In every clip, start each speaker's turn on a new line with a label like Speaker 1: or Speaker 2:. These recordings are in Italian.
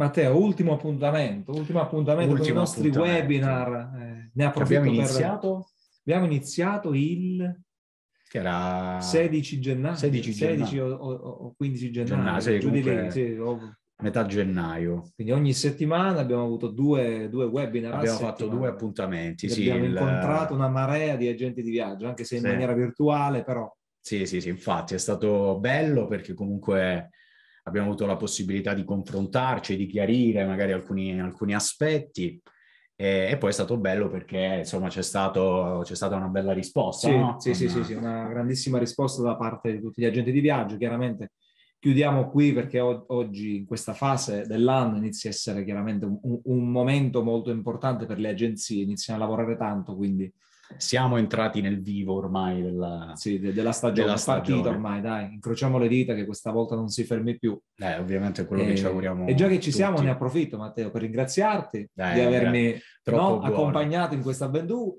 Speaker 1: Matteo, ultimo appuntamento, ultimo appuntamento ultimo con i nostri webinar. Eh, ne abbiamo iniziato? Per... Abbiamo iniziato il... Che era... 16 gennaio. 16, 16 gennaio. O, o, 15 gennaio. gennaio giù di lì, sì, o... Metà gennaio. Quindi ogni settimana abbiamo avuto due, due webinar. Abbiamo fatto due appuntamenti. Sì, abbiamo il... incontrato una marea di agenti di viaggio, anche se in sì. maniera virtuale, però. Sì, sì, sì, infatti
Speaker 2: è stato bello perché comunque abbiamo avuto la possibilità di confrontarci, di chiarire magari alcuni, alcuni aspetti. E, e, poi è stato bello perché insomma c'è, stato, c'è stata una bella risposta. Sì, no? sì, sì, una... sì, sì,
Speaker 1: una grandissima risposta da parte di tutti gli agenti di viaggio. Chiaramente chiudiamo qui perché o- oggi in questa fase dell'anno inizia a essere chiaramente un, un momento molto importante per le agenzie, iniziano a lavorare tanto, quindi siamo entrati nel vivo ormai della, sì, de- della stagione. Della stagione. Partita ormai, dai, incrociamo le dita che questa volta non si fermi più. Eh, ovviamente è quello e, che eh, ci auguriamo. E già che ci tutti. siamo, ne approfitto, Matteo, per ringraziarti dai, di avermi no, accompagnato in questa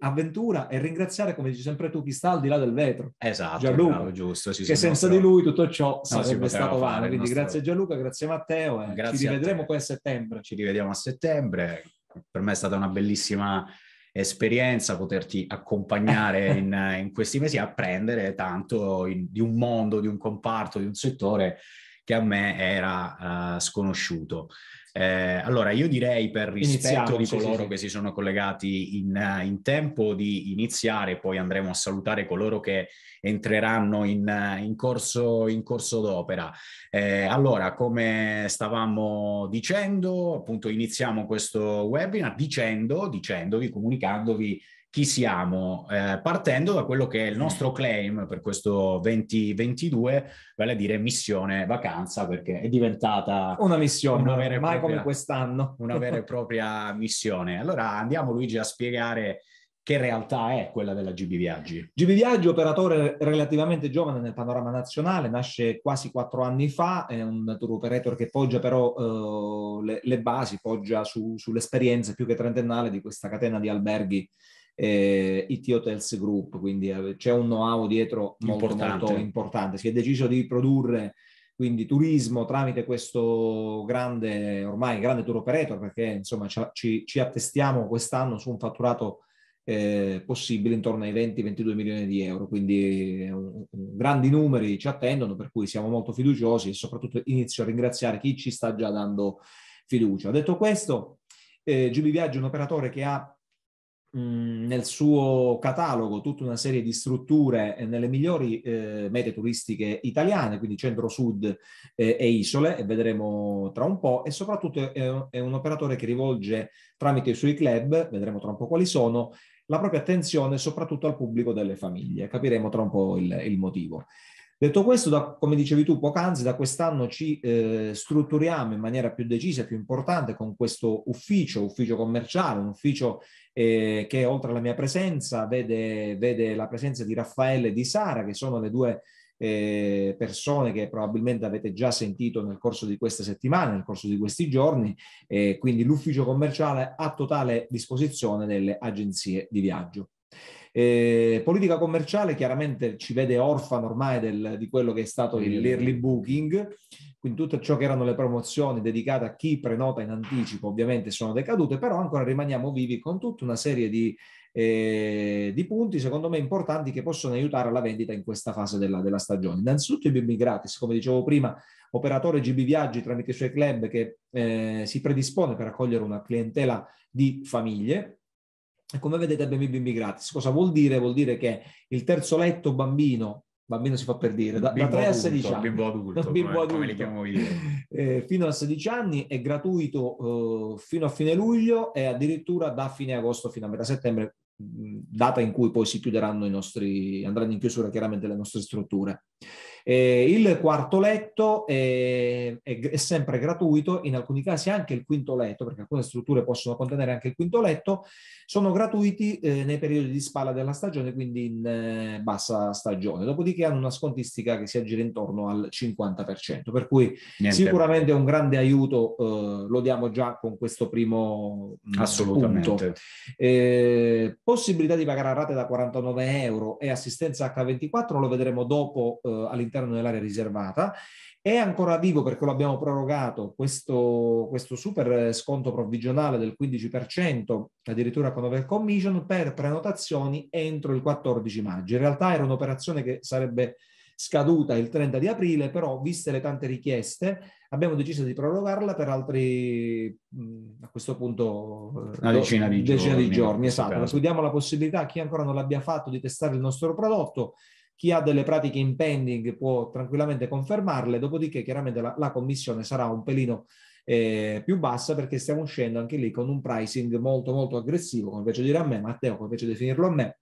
Speaker 1: avventura e ringraziare, come dici sempre tu, chi sta al di là del vetro. Esatto, Gianluca, bravo,
Speaker 2: giusto. Sì, che senza nostro... di
Speaker 1: lui tutto ciò sarebbe stato vano. Quindi nostro... grazie Gianluca, grazie Matteo. Eh. Grazie ci rivedremo poi a
Speaker 2: settembre. Ci rivediamo a settembre. Per me è stata una bellissima esperienza, poterti accompagnare in, in questi mesi, apprendere tanto in, di un mondo, di un comparto, di un settore che a me era uh, sconosciuto. Eh, allora, io direi per rispetto Iniziamo, di coloro sì, sì. che si sono collegati in, in, tempo di iniziare, poi andremo a salutare coloro che entreranno in, in, corso, in corso, d'opera. Eh, allora, come stavamo dicendo, appunto iniziamo questo webinar dicendo, dicendovi, comunicandovi chi siamo, eh, partendo da quello che è il mm. nostro claim per questo 2022, vale a dire missione vacanza, perché è diventata una missione, una vera e mai propria, come
Speaker 1: quest'anno, una vera e
Speaker 2: propria missione. Allora andiamo Luigi a spiegare che realtà è quella della GB Viaggi.
Speaker 1: GB Viaggi, operatore relativamente giovane nel panorama nazionale, nasce quasi quattro anni fa, è un tour operator che poggia però eh, le, le, basi, poggia su, sull'esperienza più che trentennale di questa catena di alberghi eh, IT Hotels Group, quindi eh, c'è un know-how dietro molto importante. molto importante. Si è deciso di produrre quindi turismo tramite questo grande, ormai grande tour operator, perché insomma ci, ci attestiamo quest'anno su un fatturato eh, possibile intorno ai 20-22 milioni di euro, quindi eh, un, un, grandi numeri ci attendono, per cui siamo molto fiduciosi e soprattutto inizio a ringraziare chi ci sta già dando fiducia. Detto questo, eh, Giubi Viaggio è un operatore che ha nel suo catalogo tutta una serie di strutture eh, nelle migliori eh, mete turistiche italiane, quindi centro-sud eh, e isole, e vedremo tra un po', e soprattutto è, è, un operatore che rivolge tramite i suoi club, vedremo tra un po' quali sono, la propria attenzione soprattutto al pubblico delle famiglie, capiremo tra un po' il, il motivo. Detto questo, da, come dicevi tu poc'anzi, da quest'anno ci eh, strutturiamo in maniera più decisa, e più importante con questo ufficio, ufficio commerciale, un ufficio eh, che oltre alla mia presenza vede, vede, la presenza di Raffaele e di Sara, che sono le due eh, persone che probabilmente avete già sentito nel corso di queste settimane, nel corso di questi giorni, quindi l'ufficio commerciale a totale disposizione delle agenzie di viaggio. Eh, politica commerciale chiaramente ci vede orfano ormai del, di quello che è stato mm. l'early booking, quindi tutto ciò che erano le promozioni dedicate a chi prenota in anticipo ovviamente sono decadute, però ancora rimaniamo vivi con tutta una serie di, eh, di punti secondo me importanti che possono aiutare la vendita in questa fase della, della stagione. Innanzitutto i bimbi gratis, come dicevo prima, operatore GB Viaggi tramite i suoi club che eh, si predispone per accogliere una clientela di famiglie come vedete abbiamo i bimbi gratis. Cosa vuol dire? Vuol dire che il terzo letto bambino, bambino si fa per dire, da, da 3 adulto, a 16 anni, bimbo adulto, bimbo come, adulto, come li io. Eh, fino a 16 anni è gratuito eh, fino a fine luglio e addirittura da fine agosto fino a metà settembre, mm, data in cui poi si chiuderanno i nostri, andranno in chiusura chiaramente le nostre strutture. Eh, il quarto letto eh, è, è, è, sempre gratuito, in alcuni casi anche il quinto letto, perché alcune strutture possono contenere anche il quinto letto, sono gratuiti eh, nei periodi di spalla della stagione, quindi in eh, bassa stagione. Dopodiché hanno una scontistica che si aggira intorno al 50%, per cui Niente. sicuramente un grande aiuto eh, lo diamo già con questo primo mm, Assolutamente. Eh, possibilità di pagare a rate da 49 euro e assistenza H24 lo vedremo dopo all'interno all'interno dell'area riservata. È ancora vivo perché lo abbiamo prorogato questo, questo super eh, sconto provvigionale del 15%, addirittura con over commission, per prenotazioni entro il 14 maggio. In realtà era un'operazione che sarebbe scaduta il 30 di aprile, però viste le tante richieste abbiamo deciso di prorogarla per altri, a questo punto, eh, una decina di decina giorni. Di giorni esatto, chiudiamo la possibilità a chi ancora non l'abbia fatto di testare il nostro prodotto chi ha delle pratiche in pending può tranquillamente confermarle, dopodiché chiaramente la, la commissione sarà un pelino eh, più bassa perché stiamo uscendo anche lì con un pricing molto molto aggressivo, come piace dire a me, Matteo, come piace definirlo a me,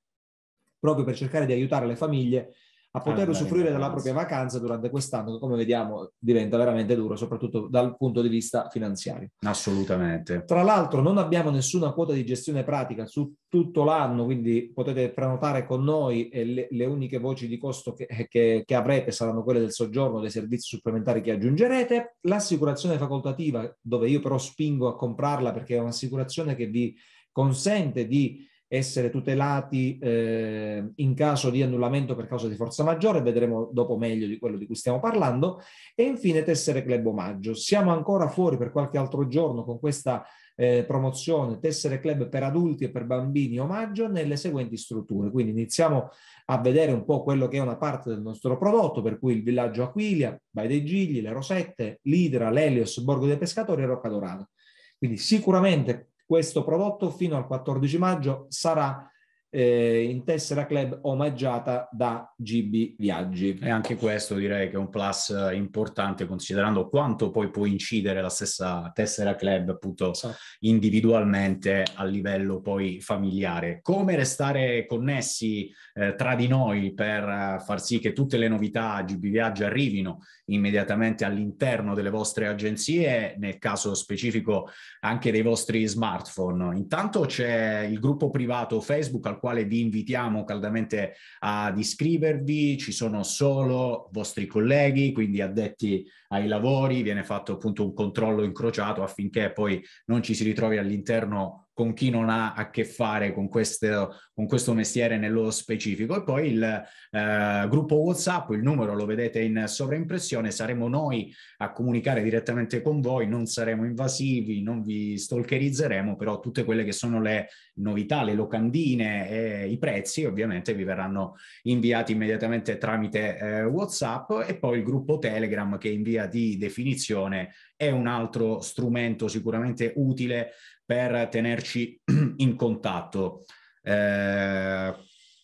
Speaker 1: proprio per cercare di aiutare le famiglie a ah, poter usufruire della propria vacanza durante quest'anno, che come vediamo diventa veramente duro, soprattutto dal punto di vista finanziario. Assolutamente. Tra l'altro non abbiamo nessuna quota di gestione pratica su tutto l'anno, quindi potete prenotare con noi e le, le uniche voci di costo che, che, che, avrete saranno quelle del soggiorno, dei servizi supplementari che aggiungerete, l'assicurazione facoltativa, dove io però spingo a comprarla perché è un'assicurazione che vi consente di essere tutelati eh, in caso di annullamento per causa di forza maggiore, vedremo dopo meglio di quello di cui stiamo parlando, e infine tessere club omaggio. Siamo ancora fuori per qualche altro giorno con questa eh, promozione tessere club per adulti e per bambini omaggio nelle seguenti strutture. Quindi iniziamo a vedere un po' quello che è una parte del nostro prodotto, per cui il villaggio Aquilia, Bai dei Gigli, le Rosette, l'Idra, l'Elios, Borgo dei Pescatori e Rocca Dorada. Quindi sicuramente questo prodotto fino al 14 maggio sarà eh, in tessera club omaggiata da GB Viaggi. E anche questo
Speaker 2: direi che è un plus eh, importante considerando quanto poi può incidere la stessa tessera club appunto sì. individualmente a livello poi familiare. Come restare connessi eh, tra di noi per eh, far sì che tutte le novità GB Viaggi arrivino immediatamente all'interno delle vostre agenzie, nel caso specifico anche dei vostri smartphone. Intanto c'è il gruppo privato Facebook al al quale vi invitiamo caldamente ad iscrivervi, ci sono solo vostri colleghi, quindi addetti ai lavori, viene fatto appunto un controllo incrociato affinché poi non ci si ritrovi all'interno con chi non ha a che fare con questo, con questo mestiere nello specifico. E poi il eh, gruppo WhatsApp, il numero lo vedete in sovraimpressione, saremo noi a comunicare direttamente con voi, non saremo invasivi, non vi stalkerizzeremo, però tutte quelle che sono le novità, le locandine e i prezzi ovviamente vi verranno inviati immediatamente tramite eh, WhatsApp e poi il gruppo Telegram che in via di definizione è un altro strumento sicuramente utile per tenerci in contatto. Eh,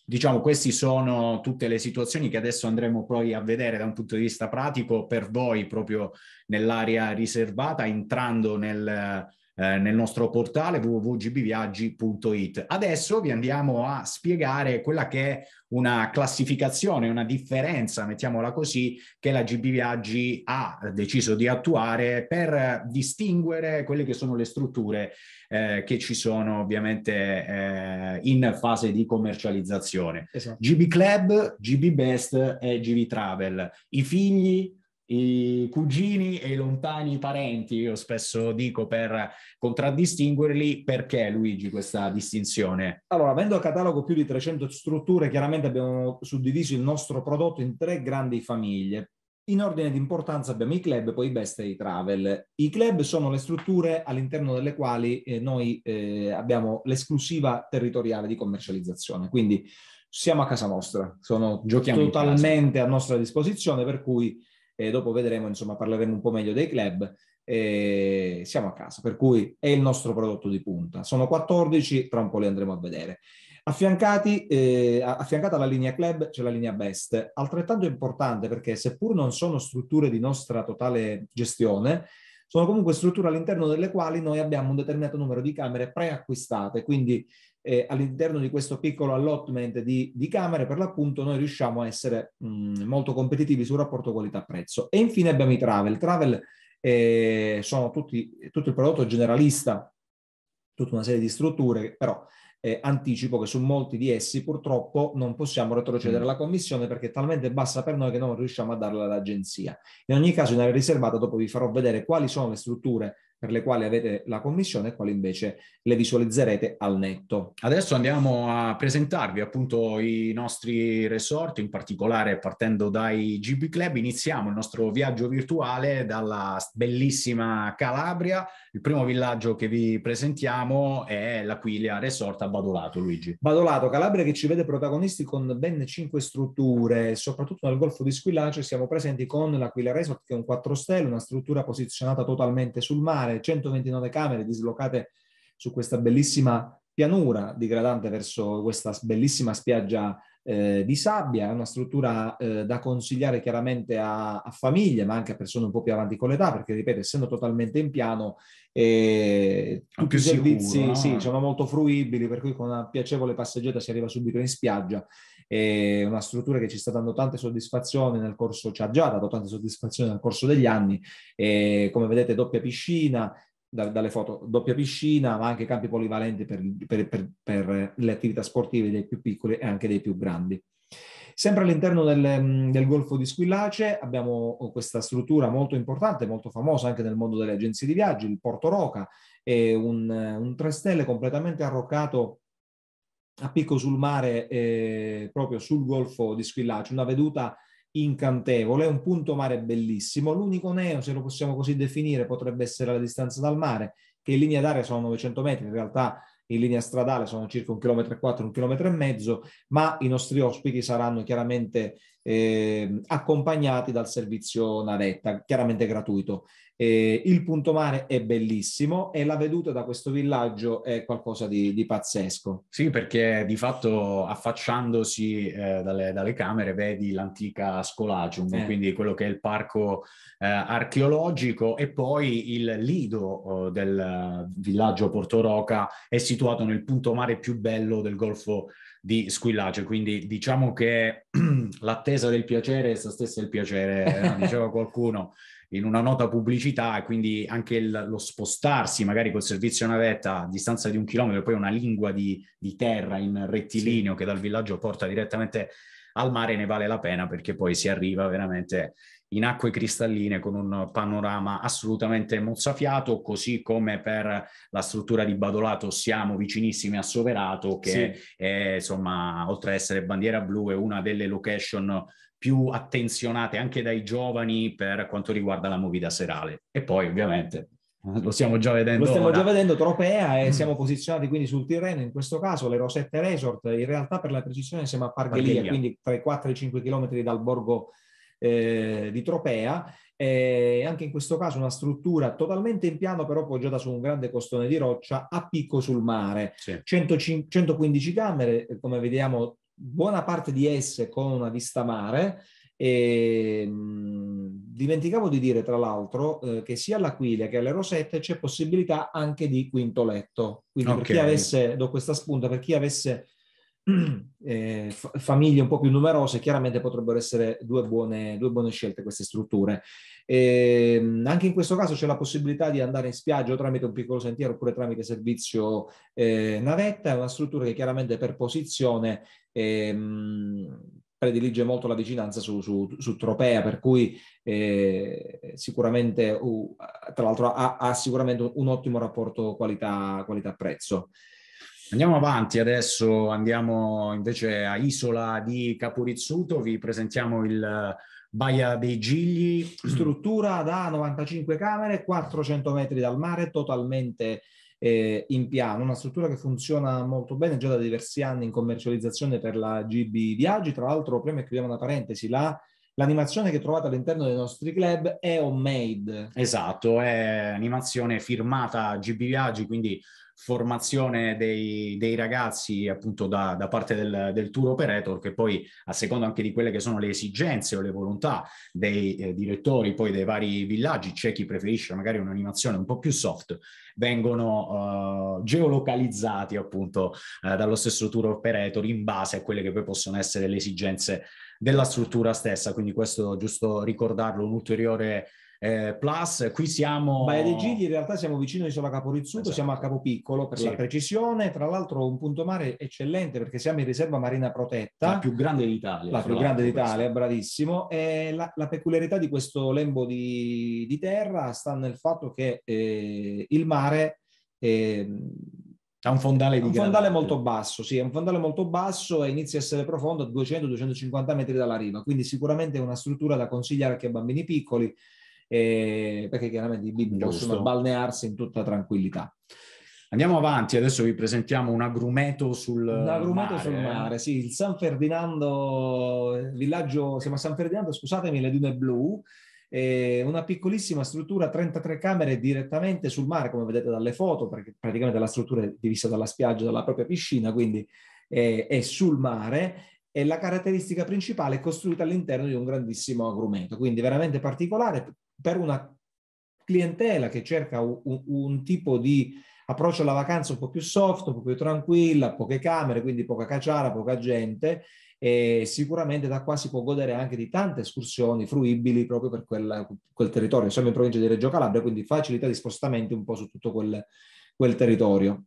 Speaker 2: diciamo, queste sono tutte le situazioni che adesso andremo poi a vedere da un punto di vista pratico per voi proprio nell'area riservata, entrando nel, eh, nel nostro portale www.gbviaggi.it. Adesso vi andiamo a spiegare quella che è una classificazione, una differenza, mettiamola così, che la GB Viaggi ha deciso di attuare per distinguere quelle che sono le strutture eh, che ci sono ovviamente eh, in fase di commercializzazione. Esatto. GB Club, GB Best e GB Travel. I figli i cugini e i lontani parenti, io spesso dico per contraddistinguerli, perché Luigi questa distinzione?
Speaker 1: Allora, avendo a catalogo più di 300 strutture, chiaramente abbiamo suddiviso il nostro prodotto in tre grandi famiglie. In ordine di importanza abbiamo i club, poi i best e i travel. I club sono le strutture all'interno delle quali eh, noi eh, abbiamo l'esclusiva territoriale di commercializzazione, quindi siamo a casa nostra, sono giochiamo totalmente a nostra disposizione, per cui e dopo vedremo, insomma, parleremo un po' meglio dei club. E siamo a casa, per cui è il nostro prodotto di punta. Sono 14, tra un po' li andremo a vedere. Affiancati, eh, affiancata alla linea club c'è la linea best, altrettanto importante perché seppur non sono strutture di nostra totale gestione, sono comunque strutture all'interno delle quali noi abbiamo un determinato numero di camere preacquistate, quindi eh, all'interno di questo piccolo allotment di, di, camere, per l'appunto noi riusciamo a essere mh, molto competitivi sul rapporto qualità-prezzo. E infine abbiamo i travel. Travel eh, sono tutti, tutto il prodotto generalista, tutta una serie di strutture, però eh, anticipo che su molti di essi purtroppo non possiamo retrocedere mm. la commissione perché è talmente bassa per noi che non riusciamo a darla all'agenzia. In ogni caso, in area riservata, dopo vi farò vedere quali sono le strutture per le quali avete la commissione e quali invece le visualizzerete al netto.
Speaker 2: Adesso andiamo a presentarvi appunto i nostri resort, in particolare partendo dai GB Club, iniziamo il nostro viaggio virtuale dalla bellissima Calabria il primo villaggio che vi presentiamo è l'Aquilia Resort a Badolato, Luigi.
Speaker 1: Badolato, Calabria che ci vede protagonisti con ben cinque strutture, soprattutto nel Golfo di Squillace siamo presenti con l'Aquilia Resort che è un 4 stelle, una struttura posizionata totalmente sul mare, 129 camere dislocate su questa bellissima pianura digradante verso questa bellissima spiaggia eh, di sabbia, è una struttura eh, da consigliare chiaramente a, a, famiglie, ma anche a persone un po' più avanti con l'età, perché ripeto, essendo totalmente in piano, eh, tutti i servizi sicuro, no? sì, sono molto fruibili, per cui con una piacevole passeggiata si arriva subito in spiaggia. È una struttura che ci sta dando tante soddisfazioni nel corso, ci ha già dato tante soddisfazioni nel corso degli anni, E eh, come vedete doppia piscina, da, dalle foto, doppia piscina, ma anche campi polivalenti per, per, per, per, le attività sportive dei più piccoli e anche dei più grandi. Sempre all'interno del, mm, del Golfo di Squillace abbiamo oh, questa struttura molto importante, molto famosa anche nel mondo delle agenzie di viaggio, il Porto Roca, è un, eh, un 3 stelle completamente arroccato a picco sul mare, eh, proprio sul golfo di Squillace, una veduta incantevole, è un punto mare bellissimo. L'unico neo, se lo possiamo così definire, potrebbe essere la distanza dal mare, che in linea d'aria sono 900 metri, in realtà in linea stradale sono circa un chilometro e quattro, un chilometro e mezzo, ma i nostri ospiti saranno chiaramente eh, accompagnati dal servizio navetta, chiaramente gratuito. Eh, il punto mare è bellissimo e la veduta da questo villaggio è qualcosa di, di pazzesco.
Speaker 2: Sì, perché di
Speaker 1: fatto
Speaker 2: affacciandosi eh, dalle, dalle, camere vedi l'antica Scolacium, eh. quindi quello che è il parco eh, archeologico e poi il lido oh, del eh, villaggio Portoroca è situato nel punto mare più bello del Golfo di squillace, quindi diciamo che l'attesa del piacere è essa stessa il piacere, eh, diceva qualcuno in una nota pubblicità, e quindi anche il, lo spostarsi magari col servizio navetta a distanza di un chilometro, poi una lingua di, di terra in rettilineo sì. che dal villaggio porta direttamente al mare ne vale la pena perché poi si arriva veramente in acque cristalline con un panorama assolutamente mozzafiato, così come per la struttura di Badolato siamo vicinissimi a Soverato, che sì. è, insomma, oltre ad essere bandiera blu, è una delle location più attenzionate anche dai giovani per quanto riguarda la movida serale. E poi ovviamente lo stiamo già vedendo. Lo stiamo ora. già
Speaker 1: vedendo Tropea e eh, siamo posizionati quindi sul Tirreno, in questo caso le Rosette Resort, in realtà per la precisione siamo a Parghelia, Parghelia. quindi tra i 4 e i 5 chilometri dal borgo eh, di Tropea. E eh, anche in questo caso una struttura totalmente in piano, però poggiata su un grande costone di roccia a picco sul mare. Sì. 105, 115 camere, eh, come vediamo, buona parte di esse con una vista mare. E, ehm, mh, dimenticavo di dire, tra l'altro, eh, che sia all'Aquile che alle Rosette c'è possibilità anche di quinto letto. Quindi okay. per chi avesse, do questa spunta, per chi avesse eh, famiglie un po' più numerose, chiaramente potrebbero essere due buone, due buone scelte queste strutture. E, ehm, anche in questo caso c'è la possibilità di andare in spiaggia o tramite un piccolo sentiero oppure tramite servizio eh, navetta, è una struttura che chiaramente per posizione eh, predilige molto la vicinanza su, su, su Tropea, per cui eh, sicuramente, uh, tra l'altro, ha, ha, sicuramente un ottimo rapporto qualità, qualità-prezzo. qualità prezzo Andiamo avanti adesso, andiamo
Speaker 2: invece a Isola di Caporizzuto, vi presentiamo il eh, Baia dei
Speaker 1: Gigli. Mm. Struttura da 95 camere, 400 metri dal mare, totalmente eh, in piano, una struttura che funziona molto bene già da diversi anni in commercializzazione per la GB Viaggi, tra l'altro prima chiudiamo una parentesi, la... L'animazione che trovate all'interno dei nostri club è homemade. Esatto, è animazione firmata
Speaker 2: GB Viaggi, quindi formazione dei, dei ragazzi appunto da, da parte del, del, tour operator che poi a seconda anche di quelle che sono le esigenze o le volontà dei eh, direttori poi dei vari villaggi, c'è chi preferisce magari un'animazione un po' più soft, vengono uh, geolocalizzati appunto uh, dallo stesso tour operator in base a quelle che poi possono essere le esigenze della struttura stessa, quindi questo giusto ricordarlo,
Speaker 1: un ulteriore eh, Plus. Qui siamo. Baia dei Gigli, in realtà siamo vicino a Isola Caporizzuto, esatto. siamo a Capopiccolo per sì. la precisione. Tra l'altro, un punto mare eccellente perché siamo in riserva marina protetta. La più grande d'Italia. La più grande d'Italia, bravissimo. E la, la, peculiarità di questo lembo di, di terra sta nel fatto che eh, il mare. Eh, ha un fondale, di un fondale molto basso, sì, è un fondale molto basso e inizia a essere profondo a 200-250 metri dalla riva, quindi sicuramente è una struttura da consigliare anche a bambini piccoli eh, perché chiaramente i bimbi Giusto. possono balnearsi in tutta tranquillità. Andiamo avanti, adesso vi presentiamo un agrumeto sul un agrumeto mare. sul eh. mare, sì, il San Ferdinando, villaggio, siamo a San Ferdinando, scusatemi, le dune blu, è una piccolissima struttura, 33 camere direttamente sul mare, come vedete dalle foto, perché praticamente la struttura è divisa dalla spiaggia, dalla propria piscina, quindi eh, è sul mare e la caratteristica principale è costruita all'interno di un grandissimo agrumeto, quindi veramente particolare, per una clientela che cerca un, un tipo di approccio alla vacanza un po' più soft, un po' più tranquilla, poche camere, quindi poca cacciara, poca gente, e sicuramente da qua si può godere anche di tante escursioni fruibili proprio per quella, quel territorio. Siamo in provincia di Reggio Calabria, quindi facilità di spostamenti un po' su tutto quel, quel territorio.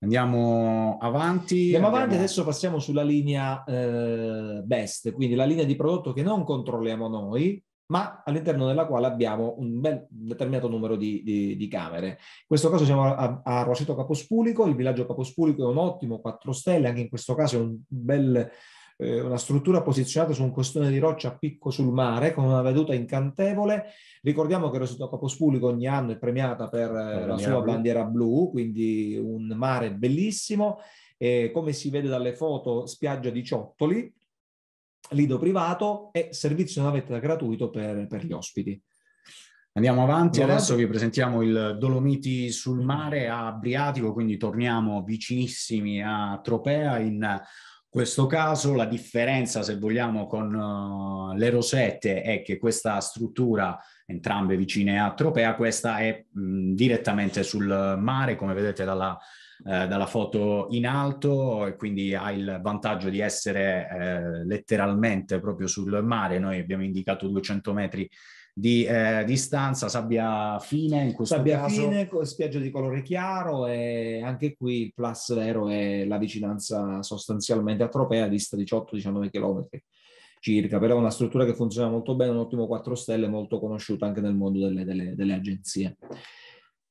Speaker 1: Andiamo avanti. Andiamo avanti, adesso passiamo sulla linea eh, best, quindi la linea di prodotto che non controlliamo noi, ma all'interno della quale abbiamo un ben determinato numero di, di, di camere. In questo caso siamo a, a Roaceto Capospulico, il villaggio Capospulico è un ottimo 4 stelle, anche in questo caso è un bel, eh, una struttura posizionata su un costone di roccia a picco sul mare, con una veduta incantevole. Ricordiamo che Roaceto Capospulico ogni anno è premiata per eh, la sua blu. bandiera blu, quindi un mare bellissimo. Eh, come si vede dalle foto, spiaggia di ciottoli, lido privato e servizio navetta gratuito per, per gli ospiti.
Speaker 2: Andiamo avanti, adesso vi presentiamo il
Speaker 1: Dolomiti sul
Speaker 2: mare a Briatico, quindi torniamo vicinissimi a Tropea in questo caso la differenza, se vogliamo, con uh, le rosette è che questa struttura, entrambe vicine a Tropea, questa è mh, direttamente sul mare, come vedete dalla eh, dalla foto in alto e quindi ha il vantaggio di essere eh, letteralmente proprio sul mare. Noi abbiamo indicato 200 metri di eh, distanza, sabbia fine in questo sabbia caso. Sabbia
Speaker 1: fine, spiaggia di colore chiaro e anche qui il plus vero è la vicinanza sostanzialmente a Tropea, dista 18-19 km circa, però è una struttura che funziona molto bene, un ottimo 4 stelle, molto conosciuta anche nel mondo delle, delle, delle agenzie.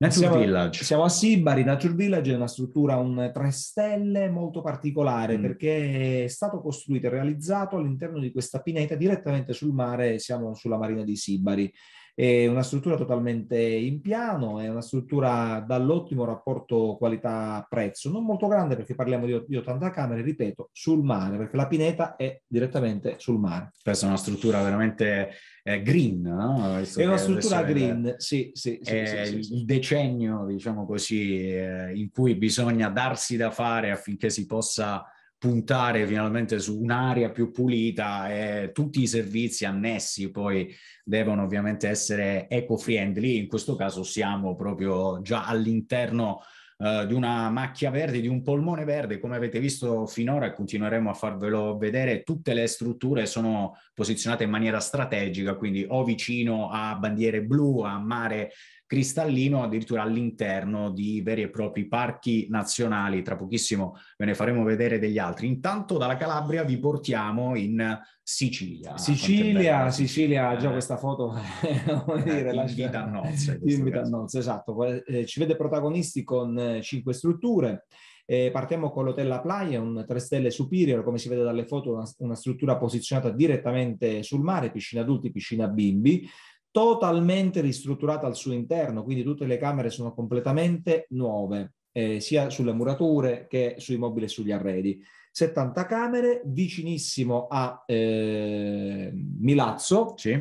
Speaker 2: Nature siamo, Village.
Speaker 1: Siamo a Sibari, Nature Village è una struttura un tre stelle molto particolare mm. perché è stato costruito e realizzato all'interno di questa pineta direttamente sul mare, siamo sulla marina di Sibari. È una struttura totalmente in piano, è una struttura dall'ottimo rapporto qualità-prezzo, non molto grande perché parliamo di 80 camere, ripeto, sul mare, perché la pineta è direttamente sul mare.
Speaker 2: Questa è una struttura veramente eh, green, no? Adesso è una struttura green, è, sì, sì, sì, è sì, sì, Il decennio, diciamo così, eh, in cui bisogna darsi da fare affinché si possa puntare finalmente su un'area più pulita e tutti i servizi annessi poi devono ovviamente essere eco-friendly, in questo caso siamo proprio già all'interno eh, di una macchia verde, di un polmone verde, come avete visto finora e continueremo a farvelo vedere, tutte le strutture sono posizionate in maniera strategica, quindi o vicino a bandiere blu, a mare cristallino addirittura all'interno di veri e propri parchi nazionali. Tra pochissimo ve ne faremo vedere degli altri. Intanto dalla Calabria vi portiamo in Sicilia. Sicilia, Sicilia, eh, già questa
Speaker 1: foto è eh, dire, eh, lascia... invita a nozze. Invita a nozze, esatto. Eh, ci vede protagonisti con eh, cinque strutture. Eh, partiamo con l'hotel La Playa, un 3 stelle superior, come si vede dalle foto, una, una struttura posizionata direttamente sul mare, piscina adulti, piscina bimbi, totalmente ristrutturata al suo interno, quindi tutte le camere sono completamente nuove, eh, sia sulle murature che sui mobili e sugli arredi. 70 camere, vicinissimo a eh, Milazzo, sì.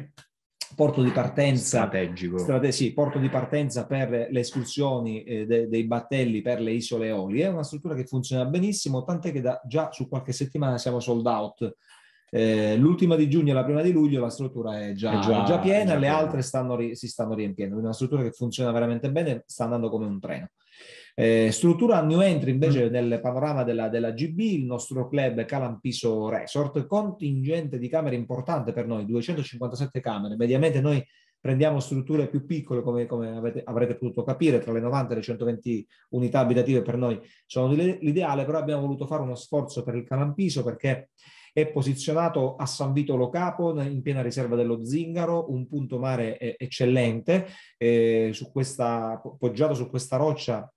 Speaker 1: porto di partenza strategico. Strate- sì, porto di partenza per le escursioni eh, de- dei battelli per le isole Eolie. È una struttura che funziona benissimo, tant'è che da- già su qualche settimana siamo sold out eh, l'ultima di giugno e la prima di luglio la struttura è già, è già, già piena, già le altre stanno, si stanno riempiendo. Quindi una struttura che funziona veramente bene, sta andando come un treno. Eh, struttura new entry invece mm. nel panorama della, della, GB, il nostro club Calampiso Resort, contingente di camere importante per noi, 257 camere, mediamente noi prendiamo strutture più piccole come, come avete, avrete potuto capire, tra le 90 e le 120 unità abitative per noi sono l'ideale, però abbiamo voluto fare uno sforzo per il Calampiso perché è posizionato a San Vito Lo Capo, in piena riserva dello Zingaro, un punto mare eh, eccellente, eh, su questa, poggiato su questa roccia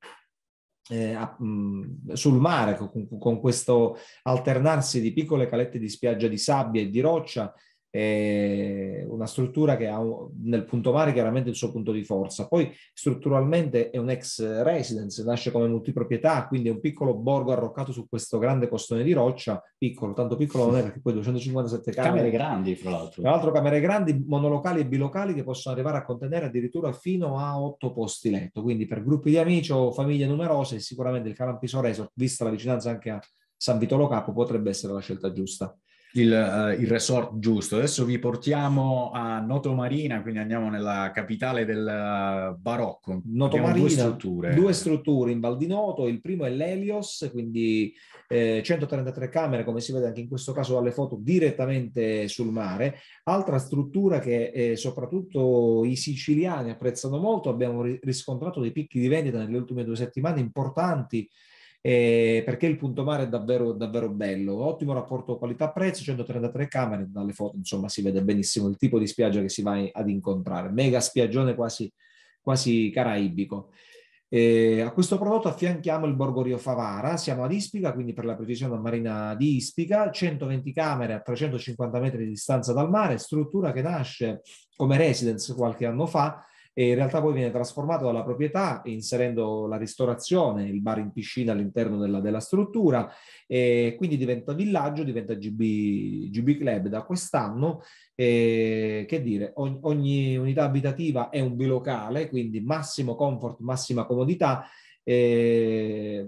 Speaker 1: eh, mm, sul mare con, con, questo alternarsi di piccole calette di spiaggia di sabbia e di roccia è una struttura che ha nel punto mare chiaramente il suo punto di forza. Poi strutturalmente è un ex residence, nasce come multiproprietà, quindi è un piccolo borgo arroccato su questo grande costone di roccia, piccolo, tanto piccolo non è perché poi 257 camere. Camere grandi, fra l'altro. Tra l'altro camere grandi, monolocali e bilocali che possono arrivare a contenere addirittura fino a otto posti letto, quindi per gruppi di amici o famiglie numerose sicuramente il Calampiso Resort, vista la vicinanza anche a San Vitolo Capo potrebbe essere la scelta giusta il, eh, il, resort giusto. Adesso vi portiamo a
Speaker 2: Notomarina, quindi andiamo nella capitale del eh, barocco. Notomarina, due strutture. due
Speaker 1: strutture in Val di Noto, il primo è l'Elios, quindi eh, 133 camere, come si vede anche in questo caso dalle foto, direttamente sul mare. Altra struttura che eh, soprattutto i siciliani apprezzano molto, abbiamo riscontrato dei picchi di vendita nelle ultime due settimane importanti eh, perché il punto mare è davvero, davvero bello. Ottimo rapporto qualità-prezzo, 133 camere, dalle foto insomma si vede benissimo il tipo di spiaggia che si va ad incontrare. Mega spiaggione quasi, quasi caraibico. Eh, a questo prodotto affianchiamo il Borgo Rio Favara, siamo ad Ispica, quindi per la precisione a Marina di Ispica, 120 camere a 350 metri di distanza dal mare, struttura che nasce come residence qualche anno fa e in realtà poi viene trasformato dalla proprietà inserendo la ristorazione, il bar in piscina all'interno della, della struttura e quindi diventa villaggio, diventa GB, GB Club da quest'anno. E, che dire, ogni, ogni unità abitativa è un bilocale, quindi massimo comfort, massima comodità. E,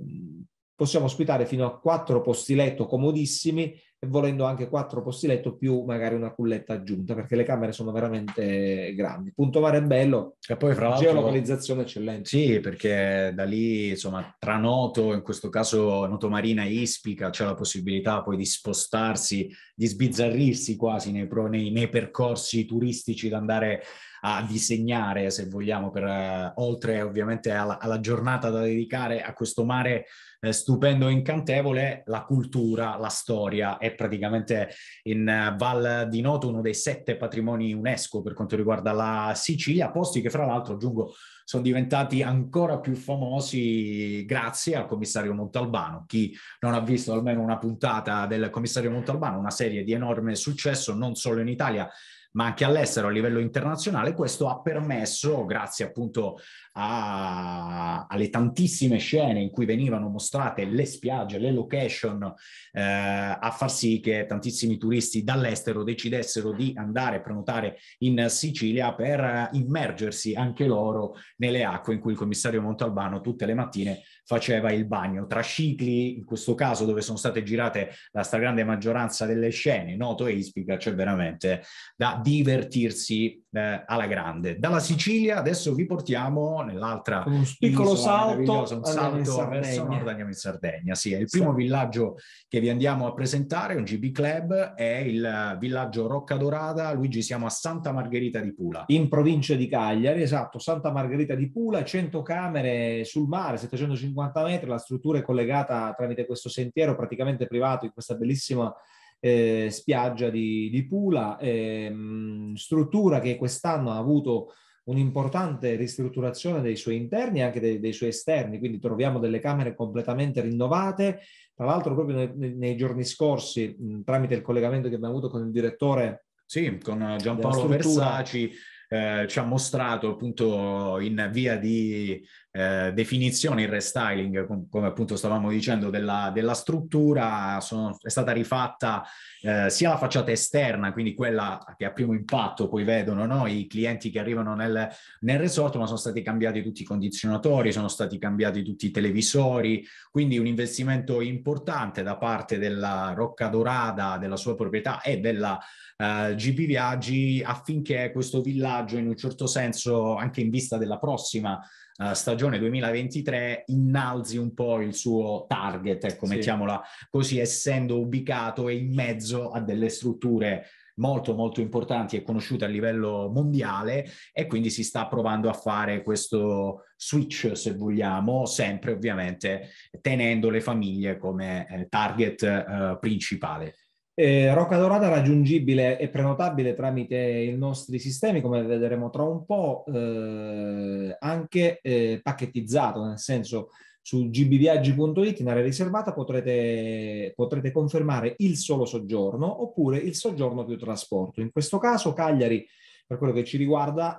Speaker 1: possiamo ospitare fino a quattro posti letto comodissimi volendo anche quattro posti letto più magari una culletta aggiunta perché le camere sono veramente grandi. Punto mare è bello, e poi fra l'altro geolocalizzazione eccellente.
Speaker 2: Sì, perché da lì insomma tra Noto, in questo caso Noto Marina Ispica c'è la possibilità poi di spostarsi, di sbizzarrirsi quasi nei, nei, nei percorsi turistici da andare a disegnare se vogliamo per, uh, oltre ovviamente alla, alla giornata da dedicare a questo mare eh, stupendo e incantevole, la cultura, la storia è praticamente in eh, Val di Noto uno dei sette patrimoni UNESCO per quanto riguarda la Sicilia, posti che fra l'altro aggiungo sono diventati ancora più famosi grazie al commissario Montalbano. Chi non ha visto almeno una puntata del commissario Montalbano, una serie di enorme successo non solo in Italia ma anche all'estero a livello internazionale, questo ha permesso, grazie appunto a, alle tantissime scene in cui venivano mostrate le spiagge, le location, eh, a far sì che tantissimi turisti dall'estero decidessero di andare a prenotare in Sicilia per immergersi anche loro nelle acque in cui il commissario Montalbano tutte le mattine faceva il bagno. Tra cicli, in questo caso dove sono state girate la stragrande maggioranza delle scene, noto e ispica, c'è cioè veramente da divertirsi eh, alla grande. Dalla Sicilia adesso vi portiamo nell'altra un piccolo salto, un salto verso nord andiamo in Sardegna. Sì, è il primo sì. villaggio che vi andiamo a presentare, un GB Club, è il villaggio Rocca Dorada. Luigi, siamo a Santa Margherita
Speaker 1: di Pula. In provincia di Cagliari, esatto, Santa Margherita di Pula, 100 camere sul mare, 750 metri, la struttura è collegata tramite questo sentiero praticamente privato in questa bellissima eh, spiaggia di, di Pula, ehm, struttura che quest'anno ha avuto un'importante ristrutturazione dei suoi interni e anche dei, dei, suoi esterni, quindi troviamo delle camere completamente rinnovate. Tra l'altro proprio nei, nei giorni scorsi, mh, tramite il collegamento che abbiamo avuto con il direttore sì, con eh, Giampaolo Versaci
Speaker 2: eh, ci ha mostrato appunto in via di eh, definizione il restyling, com- come appunto stavamo dicendo, della, della struttura, sono, è stata rifatta eh, sia la facciata esterna, quindi quella che a primo impatto poi vedono no? i clienti che arrivano nel, nel, resort, ma sono stati cambiati tutti i condizionatori, sono stati cambiati tutti i televisori, quindi un investimento importante da parte della Rocca Dorada, della sua proprietà e della eh, GP Viaggi affinché questo villaggio in un certo senso anche in vista della prossima Uh, stagione 2023 innalzi un po' il suo target, ecco, sì. mettiamola così, essendo ubicato e in mezzo a delle strutture molto molto importanti e conosciute a livello mondiale e quindi si sta provando a fare questo switch se vogliamo, sempre ovviamente tenendo le famiglie come eh, target eh, principale.
Speaker 1: Eh, Rocca Dorada raggiungibile e prenotabile tramite i nostri sistemi, come vedremo tra un po', eh, anche eh, pacchettizzato, nel senso su gbviaggi.it in area riservata potrete, potrete confermare il solo soggiorno oppure il soggiorno più trasporto. In questo caso Cagliari, per quello che ci riguarda,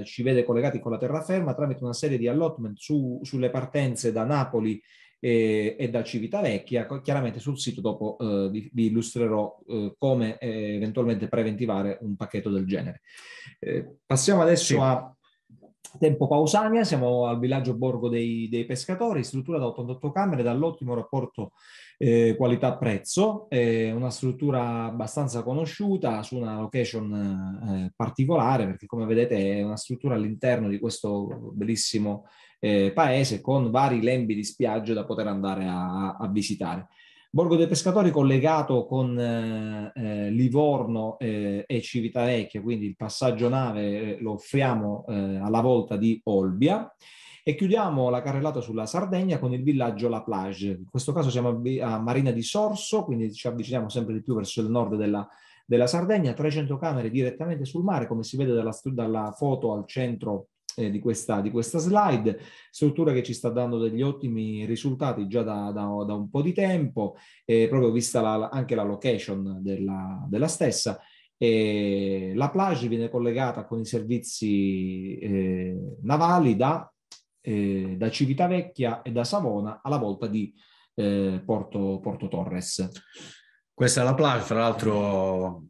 Speaker 1: eh, ci vede collegati con la terraferma tramite una serie di allotment su, sulle partenze da Napoli e, e da Civitavecchia. Chiaramente sul sito dopo eh, vi, vi, illustrerò eh, come eh, eventualmente preventivare un pacchetto del genere. Eh, passiamo adesso sì. a Tempo Pausania, siamo al villaggio Borgo dei, dei Pescatori, struttura da 88 camere, dall'ottimo rapporto eh, qualità-prezzo, eh, una struttura abbastanza conosciuta su una location eh, particolare, perché come vedete è una struttura all'interno di questo bellissimo eh, paese con vari lembi di spiagge da poter andare a, a visitare. Borgo dei Pescatori collegato con eh, eh, Livorno eh, e Civitavecchia, quindi il passaggio nave eh, lo offriamo eh, alla volta di Olbia. E chiudiamo la carrellata sulla Sardegna con il villaggio La Plage. In questo caso siamo a Marina di Sorso, quindi ci avviciniamo sempre di più verso il nord della, della Sardegna, 300 camere direttamente sul mare, come si vede dalla, dalla foto al centro eh, di, questa, di, questa, slide, struttura che ci sta dando degli ottimi risultati già da, da, da un po' di tempo, eh, proprio vista la, anche la location della, della stessa. E la plage viene collegata con i servizi eh, navali da, eh, da Civitavecchia e da Savona alla volta di eh, Porto, Porto Torres.
Speaker 2: Questa è la plage, tra l'altro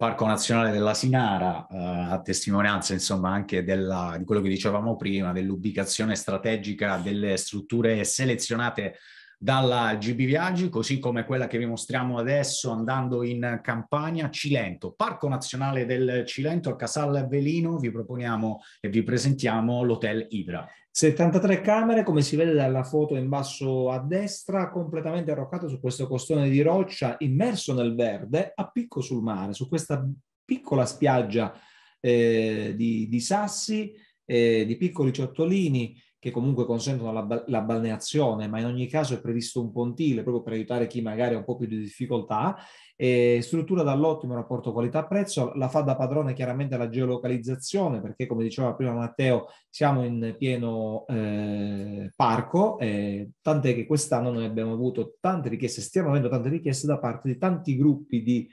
Speaker 2: Parco Nazionale della Sinara, eh, a testimonianza insomma anche della, di quello che dicevamo prima, dell'ubicazione strategica delle strutture selezionate dalla GB Viaggi, così come quella che vi mostriamo adesso andando in Campania, Cilento, Parco Nazionale del Cilento, a Casal Velino, vi proponiamo
Speaker 1: e vi presentiamo l'Hotel Idra. 73 camere, come si vede dalla foto in basso a destra, completamente arroccato su questo costone di roccia, immerso nel verde, a picco sul mare, su questa piccola spiaggia eh, di, di, sassi, eh, di piccoli ciottolini che comunque consentono la, la, balneazione, ma in ogni caso è previsto un pontile proprio per aiutare chi magari ha un po' più di difficoltà e struttura dall'ottimo rapporto qualità-prezzo, la fa da padrone chiaramente la geolocalizzazione, perché come diceva prima Matteo, siamo in pieno eh, parco, eh, tant'è che quest'anno noi abbiamo avuto tante richieste, stiamo avendo tante richieste da parte di tanti gruppi di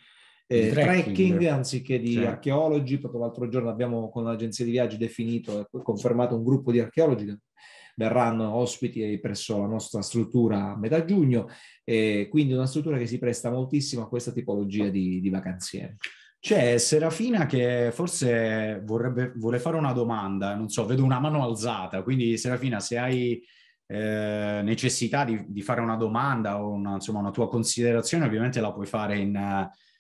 Speaker 1: eh, trekking. anziché di certo. archeologi. Proprio l'altro giorno abbiamo con l'agenzia di viaggi definito e confermato un gruppo di archeologi verranno ospiti presso la nostra struttura a metà giugno, eh, quindi una struttura che si presta moltissimo a questa tipologia di, di vacanzieri. C'è Serafina che forse
Speaker 2: vorrebbe, vuole fare una domanda, non so, vedo una mano alzata, quindi Serafina se hai eh, necessità di, di, fare una domanda o una, insomma, una tua considerazione ovviamente la puoi fare in,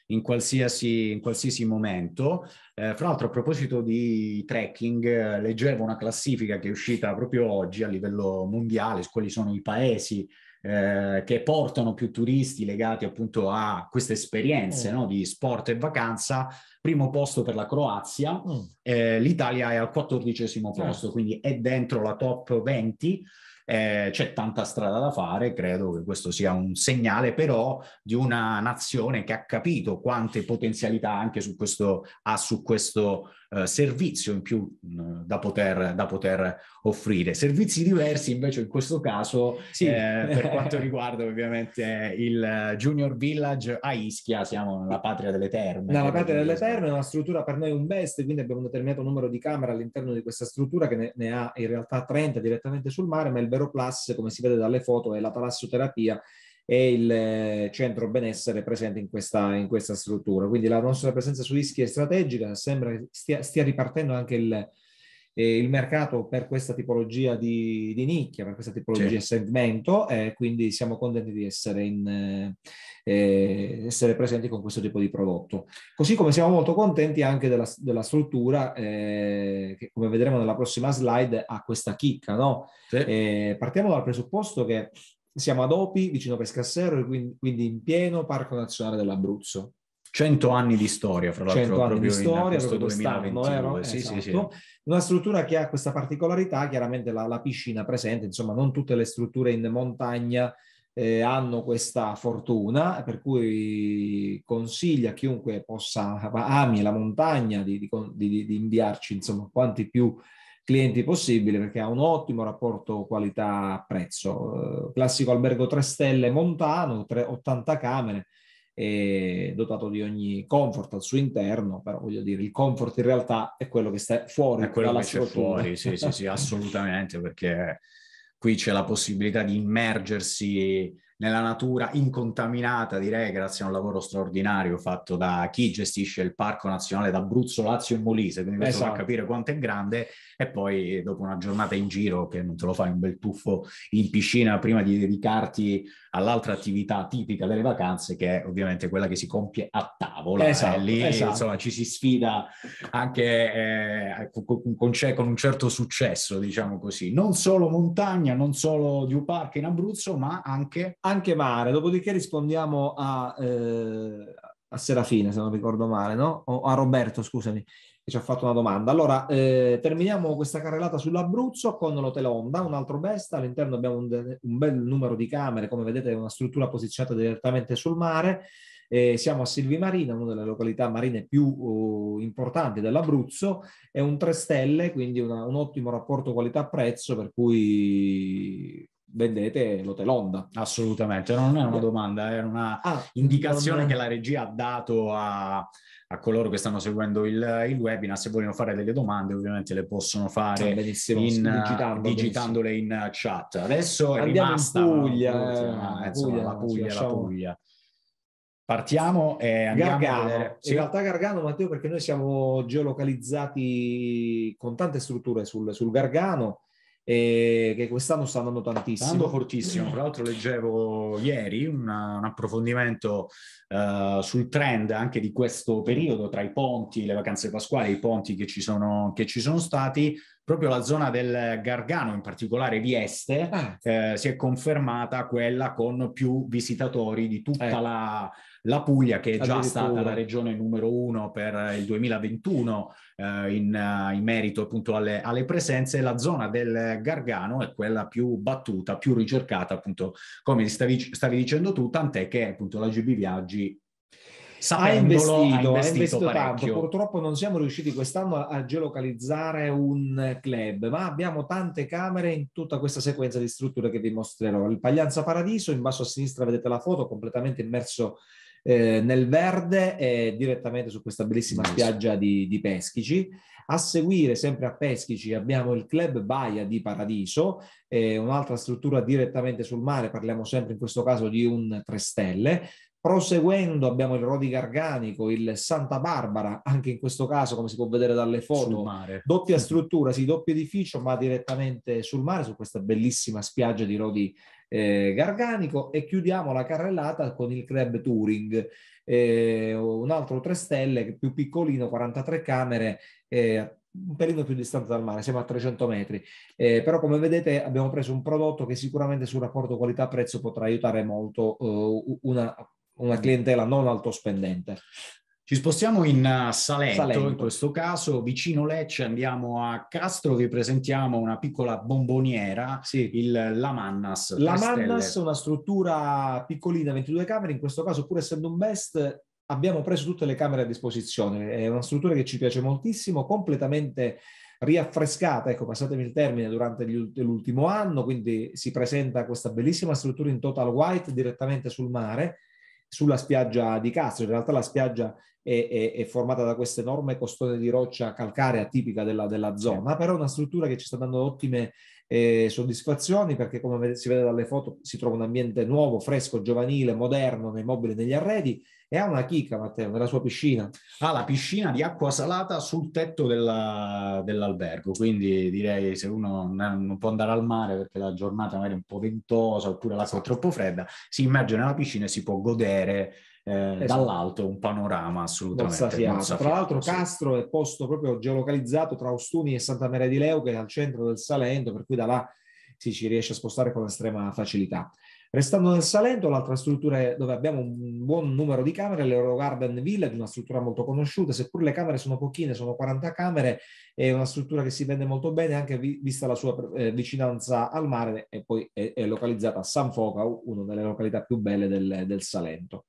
Speaker 2: in qualsiasi, in qualsiasi momento. Eh, fra l'altro a proposito di trekking, eh, leggevo una classifica che è uscita proprio oggi a livello mondiale, quali sono i paesi eh, che portano più turisti legati appunto a queste esperienze mm. no, di sport e vacanza, primo posto per la Croazia, mm. eh, l'Italia è al quattordicesimo eh. posto, mm. quindi è dentro la top 20 eh, c'è tanta strada da fare, credo che questo sia un segnale però di una nazione che ha capito quante potenzialità anche su questo, ha su questo eh, servizio in più mm, da, poter, da, poter, offrire. Servizi diversi invece in questo caso, sì. eh, per quanto riguarda ovviamente il Junior Village a Ischia, siamo nella patria delle terme. Nella eh, patria delle
Speaker 1: terme, è una struttura per noi un best, quindi abbiamo un determinato numero di camere all'interno di questa struttura che ne, ne ha in realtà 30 direttamente sul mare, ma il vero plus, come si vede dalle foto, è la talassoterapia e il eh, centro benessere presente in questa, in questa struttura. Quindi la nostra presenza su ISCHI è strategica, sembra che stia, stia ripartendo anche il, eh, il mercato per questa tipologia di, di nicchia, per questa tipologia certo. di segmento, eh, quindi siamo contenti di essere, in, eh, essere, presenti con questo tipo di prodotto. Così come siamo molto contenti anche della, della struttura eh, che, come vedremo nella prossima slide, ha questa chicca. No? Certo. partiamo dal presupposto che siamo ad Opi, vicino a Pescassero, quindi, in pieno Parco Nazionale dell'Abruzzo.
Speaker 2: 100 anni di storia, fra l'altro. 100 anni di storia, proprio quest'anno, eh, sì, esatto. sì, sì.
Speaker 1: Una struttura che ha questa particolarità, chiaramente la, la, piscina presente, insomma non tutte le strutture in montagna eh, hanno questa fortuna, per cui consiglio a chiunque possa, ami la montagna, di, di, di, di inviarci insomma quanti più clienti possibile perché ha un ottimo rapporto qualità-prezzo. Eh, classico albergo 3 stelle montano, 80 camere, dotato di ogni comfort al suo interno, però voglio dire, il comfort in realtà è quello che sta fuori. È quello che c'è fuori, sì, sì, sì, assolutamente, perché qui c'è la
Speaker 2: possibilità di immergersi nella natura incontaminata, direi, grazie a un lavoro straordinario fatto da chi gestisce il Parco Nazionale d'Abruzzo, Lazio e Molise, quindi questo esatto. fa capire quanto è grande, e poi dopo una giornata in giro, che non te lo fai un bel tuffo in piscina prima di dedicarti all'altra attività tipica delle vacanze, che è ovviamente quella che si compie a tavola. Eh, esatto, eh, lì esatto. insomma ci si sfida anche eh, con, con, con, un certo successo, diciamo così. Non
Speaker 1: solo montagna, non solo Dew Park in Abruzzo, ma anche anche Mare, dopodiché rispondiamo a, eh, a Serafina, se non ricordo male, no? O a Roberto, scusami, che ci ha fatto una domanda. Allora, eh, terminiamo questa carrellata sull'Abruzzo con l'Hotel Honda, un altro best. All'interno abbiamo un, un bel numero di camere, come vedete è una struttura posizionata direttamente sul mare. Eh, siamo a Silvi Marina, una delle località marine più uh, importanti dell'Abruzzo, è un 3 stelle, quindi una, un ottimo rapporto qualità-prezzo, per cui vendete l'Otelonda. Assolutamente, non è una domanda, era una ah, indicazione
Speaker 2: non... che la regia ha dato a, a coloro che stanno seguendo il, il, webinar. Se vogliono fare delle domande, ovviamente le possono fare ah, benissimo, in, digitando, digitandole benissimo. in chat. Adesso è Andiamo rimasta in Puglia, la, eh, insomma, Puglia, la Puglia, lasciamo... la
Speaker 1: Puglia. Partiamo e andiamo Gargano. Sì. In realtà Gargano, Matteo, perché noi siamo geolocalizzati con tante strutture sul, sul Gargano, eh, che quest'anno sta andando tantissimo. Sta andando fortissimo, tra l'altro leggevo ieri una, un approfondimento
Speaker 2: uh, sul trend anche di questo periodo tra i ponti, le vacanze pasquali, i ponti che ci sono, che ci sono stati, proprio la zona del Gargano, in particolare Vieste, ah. eh, si è confermata quella con più visitatori di tutta eh. la la Puglia che è già stata la regione numero uno per eh, il 2021 eh, in, eh, in, merito appunto alle, alle, presenze, la zona del Gargano è quella più battuta, più ricercata appunto come stavi, stavi dicendo tu, tant'è che appunto la GB Viaggi
Speaker 1: ha investito, ha investito, ha investito tanto. Purtroppo non siamo riusciti quest'anno a, geolocalizzare un club, ma abbiamo tante camere in tutta questa sequenza di strutture che vi mostrerò. Il Paglianza Paradiso, in basso a sinistra vedete la foto, completamente immerso eh, nel Verde e direttamente su questa bellissima spiaggia di, di, Peschici. A seguire, sempre a Peschici, abbiamo il Club Baia di Paradiso, eh, un'altra struttura direttamente sul mare, parliamo sempre in questo caso di un 3 stelle. Proseguendo abbiamo il Rodi Garganico, il Santa Barbara, anche in questo caso come si può vedere dalle foto, doppia mm. struttura, sì, doppio edificio, ma direttamente sul mare, su questa bellissima spiaggia di Rodi eh, Garganico e chiudiamo la carrellata con il club Touring, eh, un altro 3 stelle più piccolino, 43 camere. Eh, un pelino più distante dal mare, siamo a 300 metri, eh, però come vedete abbiamo preso un prodotto che sicuramente sul rapporto qualità-prezzo potrà aiutare molto eh, una, una clientela non altospendente. Ci spostiamo in Salento, eh, Salento, in questo caso vicino
Speaker 2: Lecce andiamo a Castro, vi presentiamo una piccola bomboniera, sì. il, la Mannas. La Mannas, stelle.
Speaker 1: una struttura piccolina, 22 camere, in questo caso pur essendo un best abbiamo preso tutte le camere a disposizione, è una struttura che ci piace moltissimo, completamente riaffrescata, ecco passatemi il termine, durante gli, l'ultimo anno, quindi si presenta questa bellissima struttura in total white direttamente sul mare, sulla spiaggia di Castro. In realtà la spiaggia è, è, è formata da queste enorme costone di roccia calcarea tipica della, della, zona, però è una struttura che ci sta dando ottime eh, soddisfazioni perché come si vede dalle foto si trova un ambiente nuovo, fresco, giovanile, moderno nei mobili e negli arredi e ha una chicca Matteo nella sua piscina. Ha ah, la piscina di acqua salata sul tetto della,
Speaker 2: dell'albergo, quindi direi se uno non può andare al mare perché la giornata magari è un po' ventosa oppure l'acqua è troppo fredda, si immerge nella piscina e si può godere eh, esatto. dall'alto un panorama assolutamente mozzafiato. Tra
Speaker 1: l'altro sì. Castro è posto proprio geolocalizzato tra Ostuni e Santa Maria di Leu, che è al centro del Salento, per cui da là si ci riesce a spostare con estrema facilità. Restando nel Salento, l'altra struttura dove abbiamo un buon numero di camere è l'Eurogarden Village, una struttura molto conosciuta, seppur le camere sono pochine, sono 40 camere, è una struttura che si vende molto bene anche vi, vista la sua eh, vicinanza al mare e poi è, è localizzata a San Foca, una delle località più belle del, del Salento.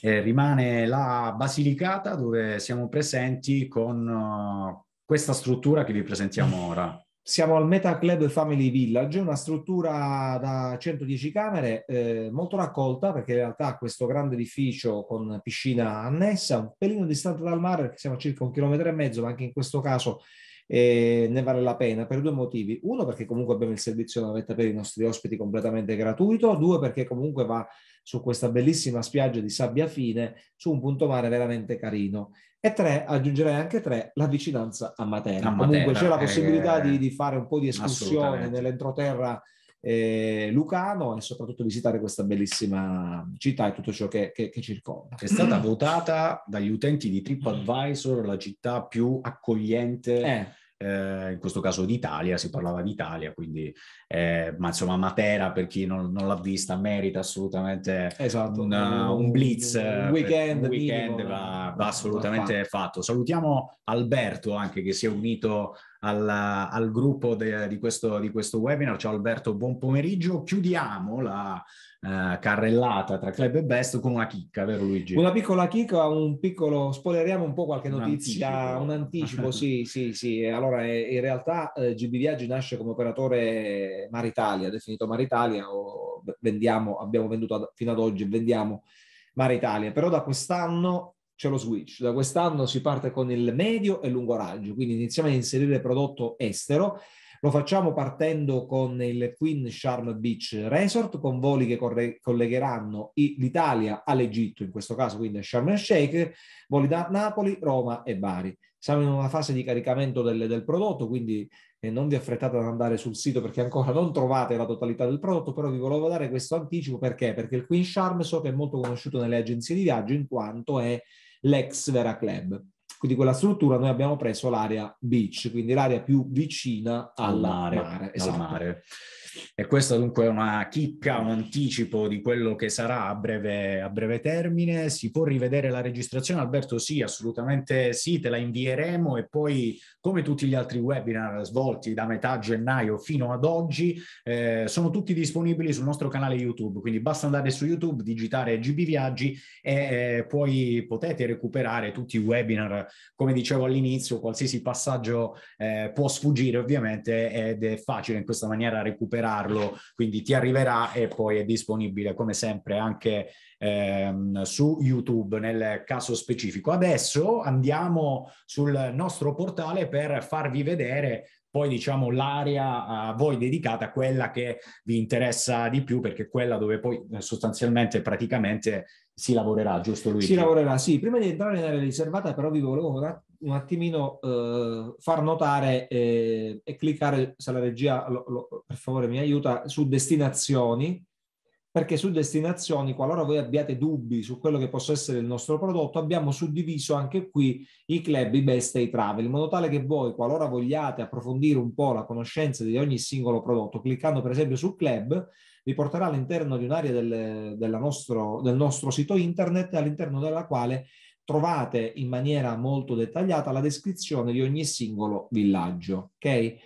Speaker 2: Eh, rimane la Basilicata dove siamo presenti con uh, questa struttura che vi presentiamo ora.
Speaker 1: Siamo al Meta Club Family Village, una struttura da 110 camere, eh, molto raccolta perché in realtà questo grande edificio con piscina annessa, un pelino distante dal mare perché siamo a circa un chilometro e mezzo, ma anche in questo caso eh, ne vale la pena per due motivi. Uno perché comunque abbiamo il servizio navetta per i nostri ospiti completamente gratuito, due perché comunque va su questa bellissima spiaggia di sabbia fine, su un punto mare veramente carino. E tre, aggiungerei anche tre, la vicinanza a Matera. A Matera Comunque c'è la eh, possibilità eh, di, di, fare un po' di escursione nell'entroterra eh, Lucano e soprattutto visitare questa bellissima città e tutto ciò che, che, che circonda.
Speaker 2: È stata votata dagli utenti di TripAdvisor la città più accogliente. Eh eh, in questo caso d'Italia, si parlava d'Italia, quindi eh, ma insomma Matera per chi non, non l'ha vista merita assolutamente esatto, una, un, un, blitz, un eh, weekend, un weekend minimo, va, va assolutamente fatto. fatto. Salutiamo Alberto anche che si è unito alla, al gruppo de, di, questo, di, questo, webinar. Ciao Alberto, buon pomeriggio. Chiudiamo
Speaker 1: la eh, carrellata tra club e best con una chicca, vero Luigi? Una piccola chicca, un piccolo, spoileriamo un po' qualche notizia, un anticipo, un anticipo sì, sì, sì. Allora, eh, in realtà eh, GB Viaggi nasce come operatore Maritalia, definito Maritalia, o vendiamo, abbiamo venduto ad, fino ad oggi, vendiamo Mare Italia, però da quest'anno c'è lo switch. Da quest'anno si parte con il medio e lungo raggio, quindi iniziamo a inserire prodotto estero. Lo facciamo partendo con il Queen Charm Beach Resort, con voli che corre- collegheranno i- l'Italia all'Egitto, in questo caso quindi a Sharm el Sheikh, voli da Napoli, Roma e Bari. Siamo in una fase di caricamento del, del prodotto, quindi eh, non vi affrettate ad andare sul sito perché ancora non trovate la totalità del prodotto, però vi volevo dare questo anticipo perché? Perché il Queen Charm so che è molto conosciuto nelle agenzie di viaggio in quanto è l'ex Vera Club. Quindi quella struttura noi abbiamo preso l'area beach, quindi l'area più vicina al all'area, mare. Esatto. mare. E questa
Speaker 2: dunque è una chicca, un anticipo di quello che sarà a breve, a breve termine. Si può rivedere la registrazione? Alberto, sì, assolutamente sì, te la invieremo e poi come tutti gli altri webinar svolti da metà gennaio fino ad oggi, eh, sono tutti disponibili sul nostro canale YouTube, quindi basta andare su YouTube, digitare GB Viaggi e eh, poi potete recuperare tutti i webinar, come dicevo all'inizio, qualsiasi passaggio eh, può sfuggire ovviamente ed è facile in questa maniera recuperare recuperarlo, quindi ti arriverà e poi è disponibile come sempre anche ehm, su YouTube nel caso specifico. Adesso andiamo sul nostro portale per farvi vedere poi diciamo l'area a voi dedicata, quella che vi interessa di più, perché è quella dove poi eh, sostanzialmente praticamente si lavorerà, giusto
Speaker 1: Luigi? Si lavorerà, sì. Prima di entrare nella riservata però vi volevo un attimino eh, far notare eh, e cliccare, se la regia lo, lo, per favore mi aiuta, su destinazioni, perché su destinazioni, qualora voi abbiate dubbi su quello che possa essere il nostro prodotto, abbiamo suddiviso anche qui i club, i best e i travel, in modo tale che voi, qualora vogliate approfondire un po' la conoscenza di ogni singolo prodotto, cliccando per esempio su club, vi porterà all'interno di un'area del, del, nostro sito internet, all'interno della quale trovate in maniera molto dettagliata la descrizione di ogni singolo villaggio, ok?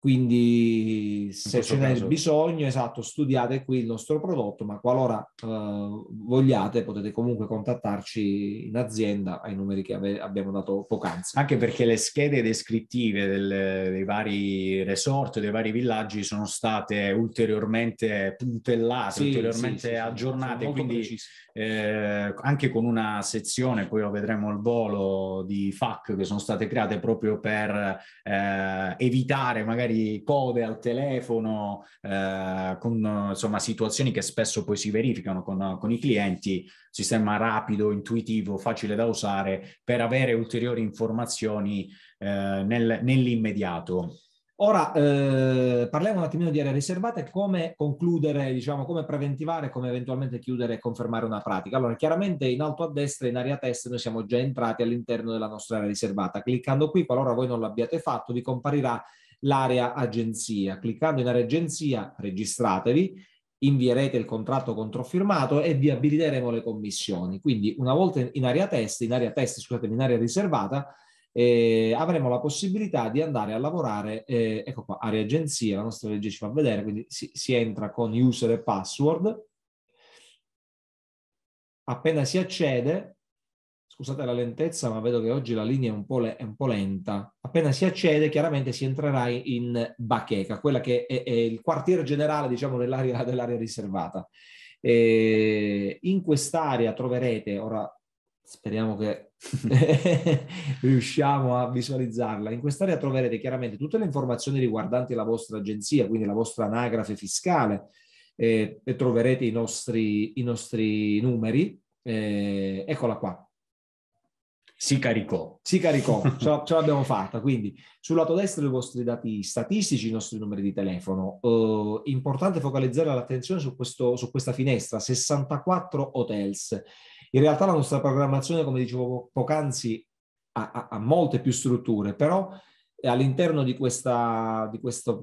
Speaker 1: Quindi se ce n'è bisogno, esatto, studiate qui il nostro prodotto, ma qualora eh, vogliate potete comunque contattarci in azienda ai numeri che ave- abbiamo dato poc'anzi. Anche perché le schede
Speaker 2: descrittive del, dei vari resort, dei vari villaggi sono state ulteriormente puntellate, sì, ulteriormente sì, sì, aggiornate, quindi eh, anche con una sezione, poi lo vedremo al volo, di FAC che sono state create proprio per eh, evitare magari code al telefono, eh, con insomma, situazioni che spesso poi si verificano con, con i clienti, sistema rapido, intuitivo, facile da usare per avere ulteriori informazioni eh,
Speaker 1: nel, nell'immediato. Ora eh, parliamo un attimino di aree riservate e come concludere, diciamo, come preventivare, come eventualmente chiudere e confermare una pratica. Allora, chiaramente in alto a destra, in area test, noi siamo già entrati all'interno della nostra area riservata. Cliccando qui, qualora voi non l'abbiate fatto, vi comparirà l'area agenzia. Cliccando in area agenzia registratevi, invierete il contratto controfirmato e vi abiliteremo le commissioni. Quindi una volta in area test, in area test, scusatemi, in area riservata, eh, avremo la possibilità di andare a lavorare, eh, ecco qua, area agenzia, la nostra legge ci fa vedere, quindi si, si entra con user e password. Appena si accede, scusate la lentezza, ma vedo che oggi la linea è un, le, è un po', lenta. Appena si accede, chiaramente si entrerà in Bacheca, quella che è, è il quartier generale, diciamo, dell'area, dell'area riservata. E in quest'area troverete, ora speriamo che riusciamo a visualizzarla. In quest'area troverete chiaramente tutte le informazioni riguardanti la vostra agenzia, quindi la vostra anagrafe fiscale, eh, e troverete i nostri, i nostri numeri. Eh, eccola qua. Si caricò. Si caricò, ce, l'abbiamo fatta. Quindi sul lato destro i vostri dati statistici, i nostri numeri di telefono. Uh, importante focalizzare l'attenzione su, questo, su questa finestra, 64 hotels. In realtà la nostra programmazione, come dicevo poc'anzi, ha, ha, ha molte più strutture, però e all'interno di questa, di questa,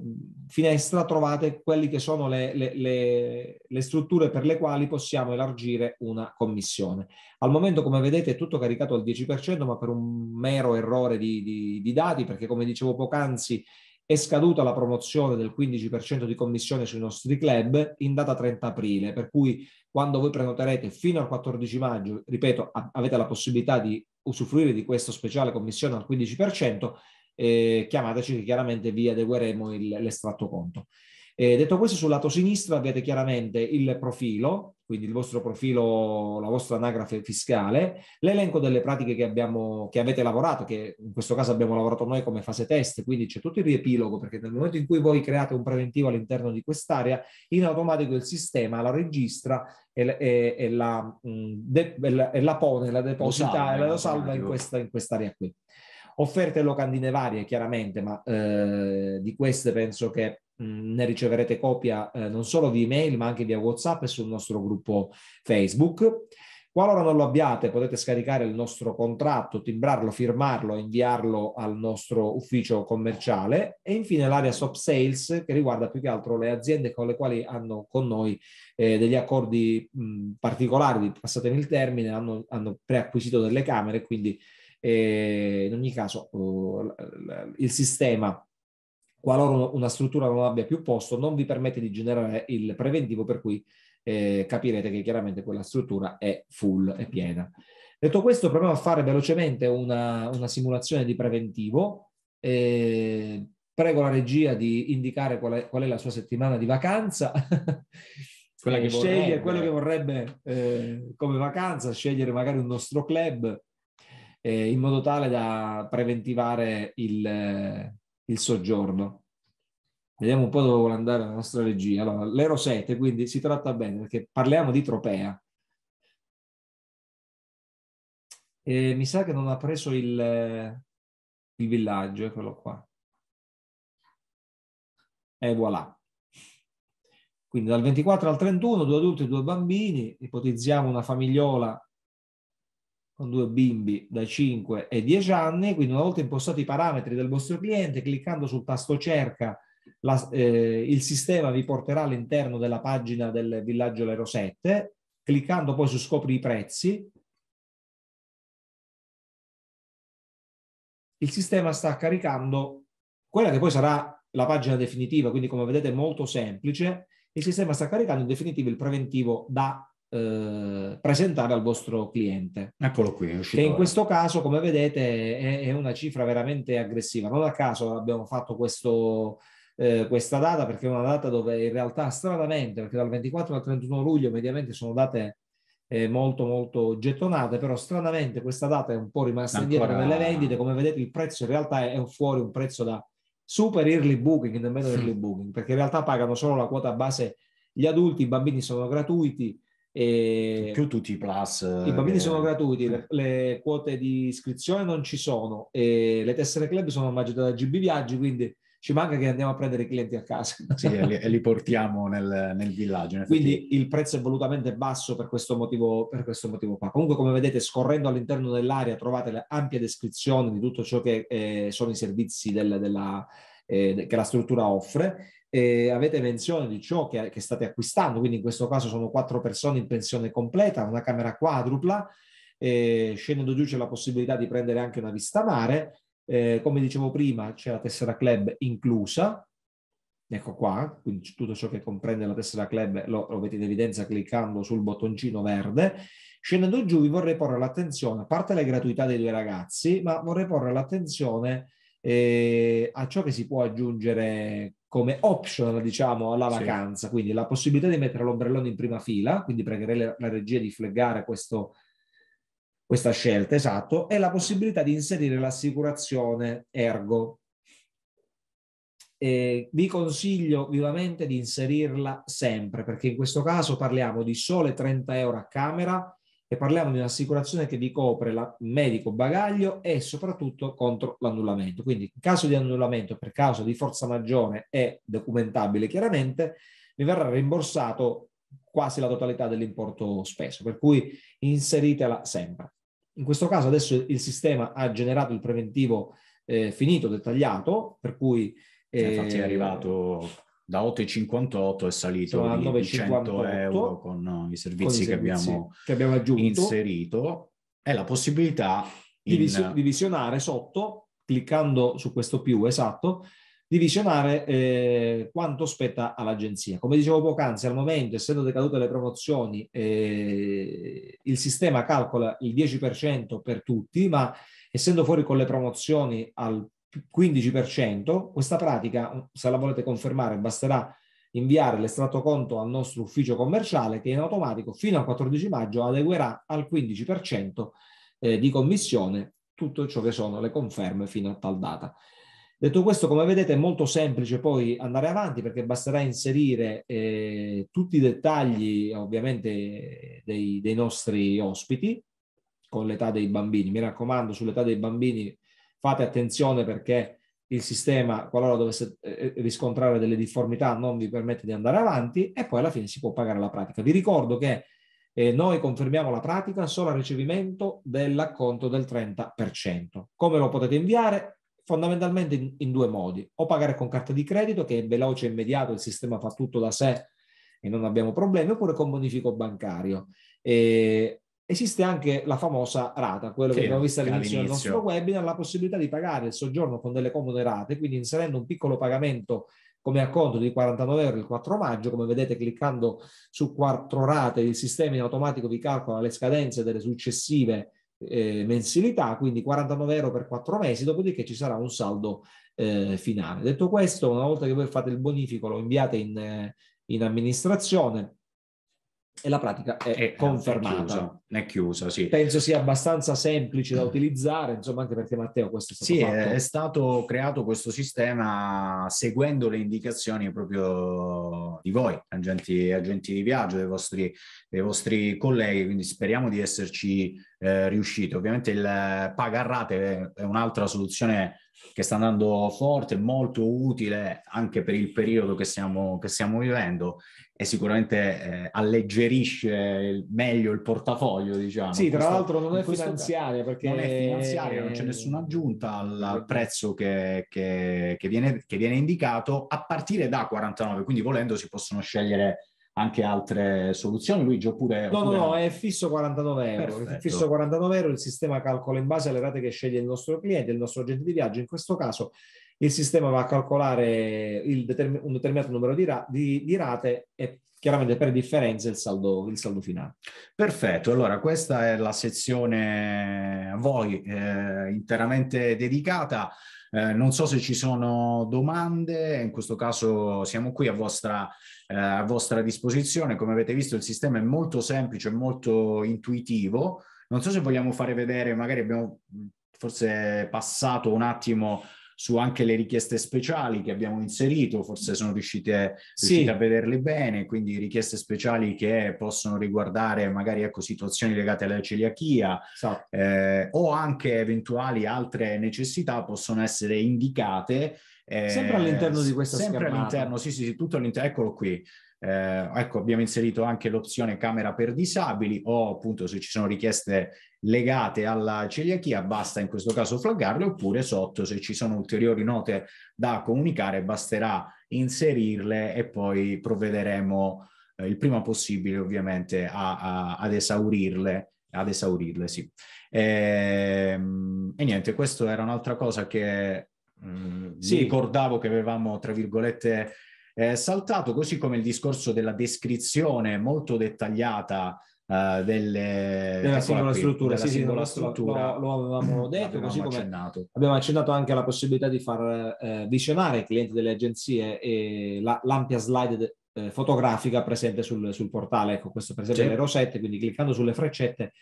Speaker 1: finestra trovate quelle che sono le, le, le, le, strutture per le quali possiamo elargire una commissione. Al momento, come vedete, è tutto caricato al 10%, ma per un mero errore di, di, di dati, perché come dicevo poc'anzi, è scaduta la promozione del 15% di commissione sui nostri club in data 30 aprile, per cui quando voi prenoterete fino al 14 maggio, ripeto, avete la possibilità di usufruire di questa speciale commissione al 15%, eh, chiamateci che chiaramente vi adegueremo il, l'estratto conto. Eh, detto questo, sul lato sinistro avete chiaramente il profilo, quindi il vostro profilo, la vostra anagrafe fiscale, l'elenco delle pratiche che, abbiamo, che avete lavorato, che in questo caso abbiamo lavorato noi come fase test, quindi c'è tutto il riepilogo, perché nel momento in cui voi create un preventivo all'interno di quest'area, in automatico il sistema la registra e, e, e, la, de, e la, pone, la deposita e la salva in, questa, in quest'area qui. Offerte locandine varie, chiaramente, ma eh, di queste penso che ne riceverete copia eh, non solo via email, ma anche via WhatsApp e sul nostro gruppo Facebook. Qualora non lo abbiate, potete scaricare il nostro contratto, timbrarlo, firmarlo, inviarlo al nostro ufficio commerciale. E infine l'area stop sales, che riguarda più che altro le aziende con le quali hanno con noi eh, degli accordi mh, particolari, passatemi il termine, hanno, hanno preacquisito delle camere, quindi eh, in ogni caso uh, il sistema qualora una struttura non abbia più posto, non vi permette di generare il preventivo, per cui eh, capirete che chiaramente quella struttura è full, è piena. Detto questo, proviamo a fare velocemente una, una simulazione di preventivo. Eh, prego la regia di indicare qual è, qual è la sua settimana di vacanza. Quella eh, che sceglie vorrebbe. quello che vorrebbe eh, come vacanza, scegliere magari un nostro club eh, in modo tale da preventivare il, eh, il soggiorno. Vediamo un po' dove vuole andare la nostra regia. Allora, l'Ero 7, quindi si tratta bene perché parliamo di Tropea. E mi sa che non ha preso il, eh, il villaggio, eccolo qua. E voilà. Quindi dal 24 al 31, due adulti e due bambini, ipotizziamo una famigliola con due bimbi da 5 e 10 anni, quindi una volta impostati i parametri del vostro cliente, cliccando sul tasto cerca, la, eh, il sistema vi porterà all'interno della pagina del villaggio Le Rosette, cliccando poi su scopri i prezzi, il sistema sta caricando quella che poi sarà la pagina definitiva, quindi come vedete è molto semplice, il sistema sta caricando in definitiva il preventivo da eh, presentare al vostro cliente.
Speaker 2: Eccolo qui. È Che in questo
Speaker 1: caso, come vedete, è, è, una cifra veramente aggressiva. Non a caso abbiamo fatto questo, eh, questa data, perché è una data dove in realtà stranamente, perché dal 24 al 31 luglio mediamente sono date eh, molto molto gettonate, però stranamente questa data è un po' rimasta Ancora... indietro nelle vendite. Come vedete, il prezzo in realtà è fuori un prezzo da super early booking, nemmeno early booking, perché in realtà pagano solo la quota base gli adulti, i bambini sono gratuiti, e più tutti i plus. I bambini eh, sono gratuiti, le, le, quote di iscrizione non ci sono, e le tessere club sono omaggiate da GB Viaggi, quindi ci manca che andiamo a prendere i clienti a casa. Sì, e, li, e li, portiamo nel, nel villaggio. Quindi il prezzo è volutamente basso per questo, motivo, per questo motivo qua. Comunque, come vedete, scorrendo all'interno dell'area trovate l'ampia descrizione di tutto ciò che eh, sono i servizi del, della, eh, che la struttura offre eh, avete menzione di ciò che, che, state acquistando, quindi in questo caso sono quattro persone in pensione completa, una camera quadrupla, eh, scendendo giù c'è la possibilità di prendere anche una vista mare, eh, come dicevo prima c'è la tessera club inclusa, ecco qua, quindi tutto ciò che comprende la tessera club lo, lo vedete in evidenza cliccando sul bottoncino verde. Scendendo giù vi vorrei porre l'attenzione, a parte le gratuità dei due ragazzi, ma vorrei porre l'attenzione eh, a ciò che si può aggiungere come optional, diciamo, alla vacanza, sì. quindi la possibilità di mettere l'ombrellone in prima fila, quindi pregherei la, regia di fleggare questo, questa scelta, esatto, e la possibilità di inserire l'assicurazione ergo. E vi consiglio vivamente di inserirla sempre, perché in questo caso parliamo di sole 30 euro a camera, e parliamo di un'assicurazione che vi copre il medico bagaglio e soprattutto contro l'annullamento. Quindi in caso di annullamento per causa di forza maggiore è documentabile chiaramente, vi verrà rimborsato quasi la totalità dell'importo speso, per cui inseritela sempre. In questo caso adesso il sistema ha generato il preventivo eh, finito, dettagliato, per cui... Cioè, eh, è arrivato da 8,58 è salito a 900 euro
Speaker 2: con eh, i servizi, con i servizi che, abbiamo che abbiamo, aggiunto. inserito
Speaker 1: e la possibilità di, di visionare sotto, cliccando su questo più esatto, di visionare eh, quanto spetta all'agenzia. Come dicevo poc'anzi, al momento, essendo decadute le promozioni, eh, il sistema calcola il 10% per tutti, ma essendo fuori con le promozioni al 15%. Questa pratica, se la volete confermare, basterà inviare l'estratto conto al nostro ufficio commerciale che in automatico fino al 14 maggio adeguerà al 15% eh, di commissione tutto ciò che sono le conferme fino a tal data. Detto questo, come vedete, è molto semplice poi andare avanti perché basterà inserire eh, tutti i dettagli, ovviamente, dei, dei nostri ospiti con l'età dei bambini. Mi raccomando, sull'età dei bambini fate attenzione perché il sistema, qualora dovesse eh, eh, riscontrare delle difformità, non vi permette di andare avanti e poi alla fine si può pagare la pratica. Vi ricordo che eh, noi confermiamo la pratica solo a ricevimento dell'acconto del 30%. Come lo potete inviare? Fondamentalmente in, in, due modi, o pagare con carta di credito che è veloce e immediato, il sistema fa tutto da sé e non abbiamo problemi, oppure con bonifico bancario. E Esiste anche la famosa rata, quello sì, che abbiamo visto all'inizio, del nostro webinar, la possibilità di pagare il soggiorno con delle comode rate, quindi inserendo un piccolo pagamento come acconto di 49 euro il 4 maggio, come vedete cliccando su quattro rate il sistema in automatico vi calcola le scadenze delle successive eh, mensilità, quindi 49 euro per 4 mesi, dopodiché ci sarà un saldo eh, finale. Detto questo, una volta che voi fate il bonifico lo inviate in, eh, in amministrazione, e la pratica è, eh, è confermata. È chiusa, è chiusa, sì. Penso sia abbastanza semplice da utilizzare, insomma, anche perché Matteo questo è stato Sì, fatto. è stato creato
Speaker 2: questo sistema seguendo le indicazioni proprio di voi, agenti, agenti di viaggio, dei vostri, dei vostri colleghi, quindi speriamo di esserci eh, riusciti. Ovviamente il pagarrate è un'altra soluzione che sta andando forte, molto utile anche per il periodo che stiamo, che stiamo vivendo e sicuramente eh, alleggerisce il, meglio il portafoglio, diciamo. Sì, tra l'altro non è finanziaria perché... Non è finanziaria, non c'è nessuna aggiunta al, eh, al eh. prezzo che, che, che, viene, che viene indicato a partire da 49, quindi volendo si possono scegliere anche altre soluzioni, Luigi, oppure... No, oppure no, no,
Speaker 1: è fisso 49 euro. Perfetto. È fisso 49 euro, il sistema calcola in base alle rate che sceglie il nostro cliente, il nostro agente di viaggio. In questo caso il sistema va a calcolare determin- un determinato numero di, ra- di, di rate e chiaramente per differenza il saldo, il saldo, finale. Perfetto, allora questa è la
Speaker 2: sezione a voi eh, interamente dedicata. Eh, non so se ci sono domande, in questo caso siamo qui a vostra, eh, a vostra disposizione. Come avete visto il sistema è molto semplice, molto intuitivo. Non so se vogliamo fare vedere, magari abbiamo forse passato un attimo su anche le richieste speciali che abbiamo inserito, forse sono riuscite, riuscite sì. a vederle bene, quindi richieste speciali che possono riguardare magari ecco, situazioni legate alla celiachia esatto. eh, o anche eventuali altre necessità possono essere indicate. Eh, sempre all'interno di questa sempre schermata. all'interno, sì, sì, sì, tutto all'interno, eccolo qui. Eh, ecco, abbiamo inserito anche l'opzione camera per disabili o appunto se ci sono richieste legate alla celiachia, basta in questo caso flaggarle, oppure sotto se ci sono ulteriori note da comunicare basterà inserirle e poi provvederemo eh, il prima possibile ovviamente a, a, ad esaurirle. Ad esaurirle, sì. E, ehm, e niente, questa era un'altra cosa che mh, mm, sì. ricordavo che avevamo, tra virgolette, eh, saltato, così come il discorso della descrizione molto dettagliata uh, delle, della ecco singola qui, struttura, della sì, singola sì, struttura.
Speaker 1: Lo, lo, avevamo detto, così come accennato. abbiamo accennato anche alla possibilità di far eh, vicemare i clienti delle agenzie e la, l'ampia slide de, eh, fotografica presente sul, sul, portale. Ecco, questo per esempio C'è. le rosette, quindi cliccando sulle freccette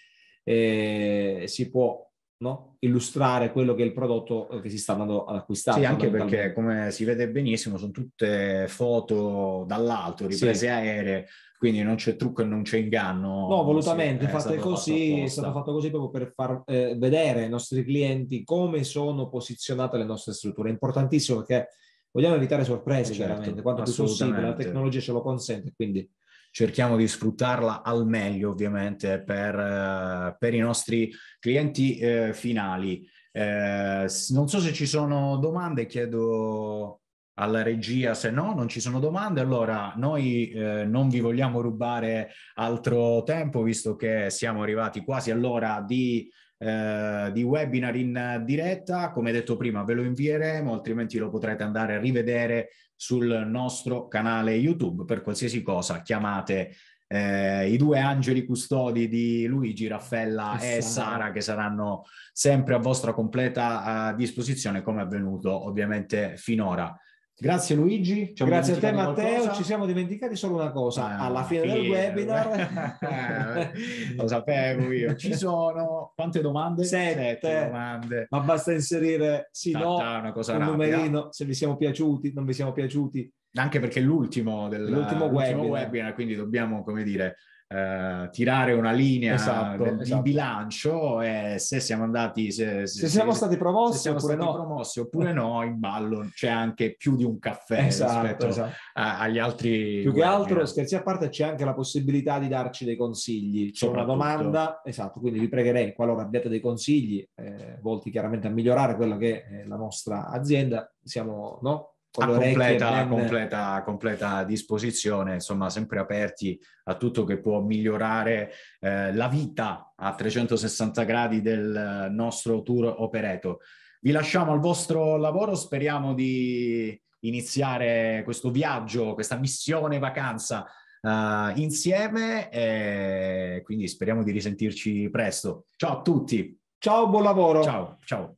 Speaker 1: eh, si può no? illustrare quello che è il prodotto eh, che si sta andando ad acquistare. Sì, anche perché
Speaker 2: come si vede benissimo sono tutte foto dall'alto, riprese sì. aeree, quindi non c'è trucco e non c'è inganno. No, volutamente, sì, fatte così, è stato
Speaker 1: fatto così proprio per far eh, vedere ai nostri clienti come sono posizionate le nostre strutture. È importantissimo perché vogliamo evitare sorprese, eh, certo, chiaramente, quanto più possibile, la tecnologia ce lo consente, quindi
Speaker 2: cerchiamo di sfruttarla al meglio ovviamente per, eh, per i nostri clienti eh, finali. Eh, non so se ci sono domande, chiedo alla regia, se no non ci sono domande, allora noi eh, non vi vogliamo rubare altro tempo visto che siamo arrivati quasi all'ora di eh, di webinar in diretta. Come detto prima, ve lo invieremo, altrimenti lo potrete andare a rivedere sul nostro canale YouTube. Per qualsiasi cosa chiamate eh, i due angeli custodi di Luigi, Raffaella e, e Sara. Esatto. Sara, che saranno sempre a vostra completa a eh, disposizione, come è avvenuto ovviamente finora. Grazie Luigi, Ci grazie a te Matteo, qualcosa? ci
Speaker 1: siamo dimenticati solo una cosa, ah, alla fine fiera. del
Speaker 2: webinar lo sapevo io, ci sono
Speaker 1: quante domande? Sette, Sette domande. ma basta inserire sì, no, una cosa un rapida. numerino, se vi siamo piaciuti, non vi siamo piaciuti. Anche perché è l'ultimo, del, l'ultimo, l'ultimo webinar,
Speaker 2: quindi dobbiamo, come dire, eh, tirare una linea esatto, del, esatto. di bilancio e eh, se siamo andati se, se, se siamo stati
Speaker 1: promossi, siamo oppure, stati no.
Speaker 2: promossi oppure no. in ballo
Speaker 1: c'è anche più di un caffè esatto, rispetto esatto.
Speaker 2: a, agli altri più che
Speaker 1: altro scherzi a parte c'è anche la possibilità di darci dei consigli c'è una domanda esatto quindi vi pregherei qualora abbiate dei consigli eh, volti chiaramente a migliorare quella che è eh, la nostra azienda siamo no a completa, completa, completa, disposizione, insomma, sempre
Speaker 2: aperti a tutto che può migliorare eh, la vita a 360 gradi del nostro tour opereto. Vi lasciamo al vostro lavoro, speriamo di iniziare questo viaggio, questa missione vacanza eh, insieme e quindi speriamo di risentirci presto. Ciao a
Speaker 1: tutti. Ciao, buon lavoro. Ciao, ciao.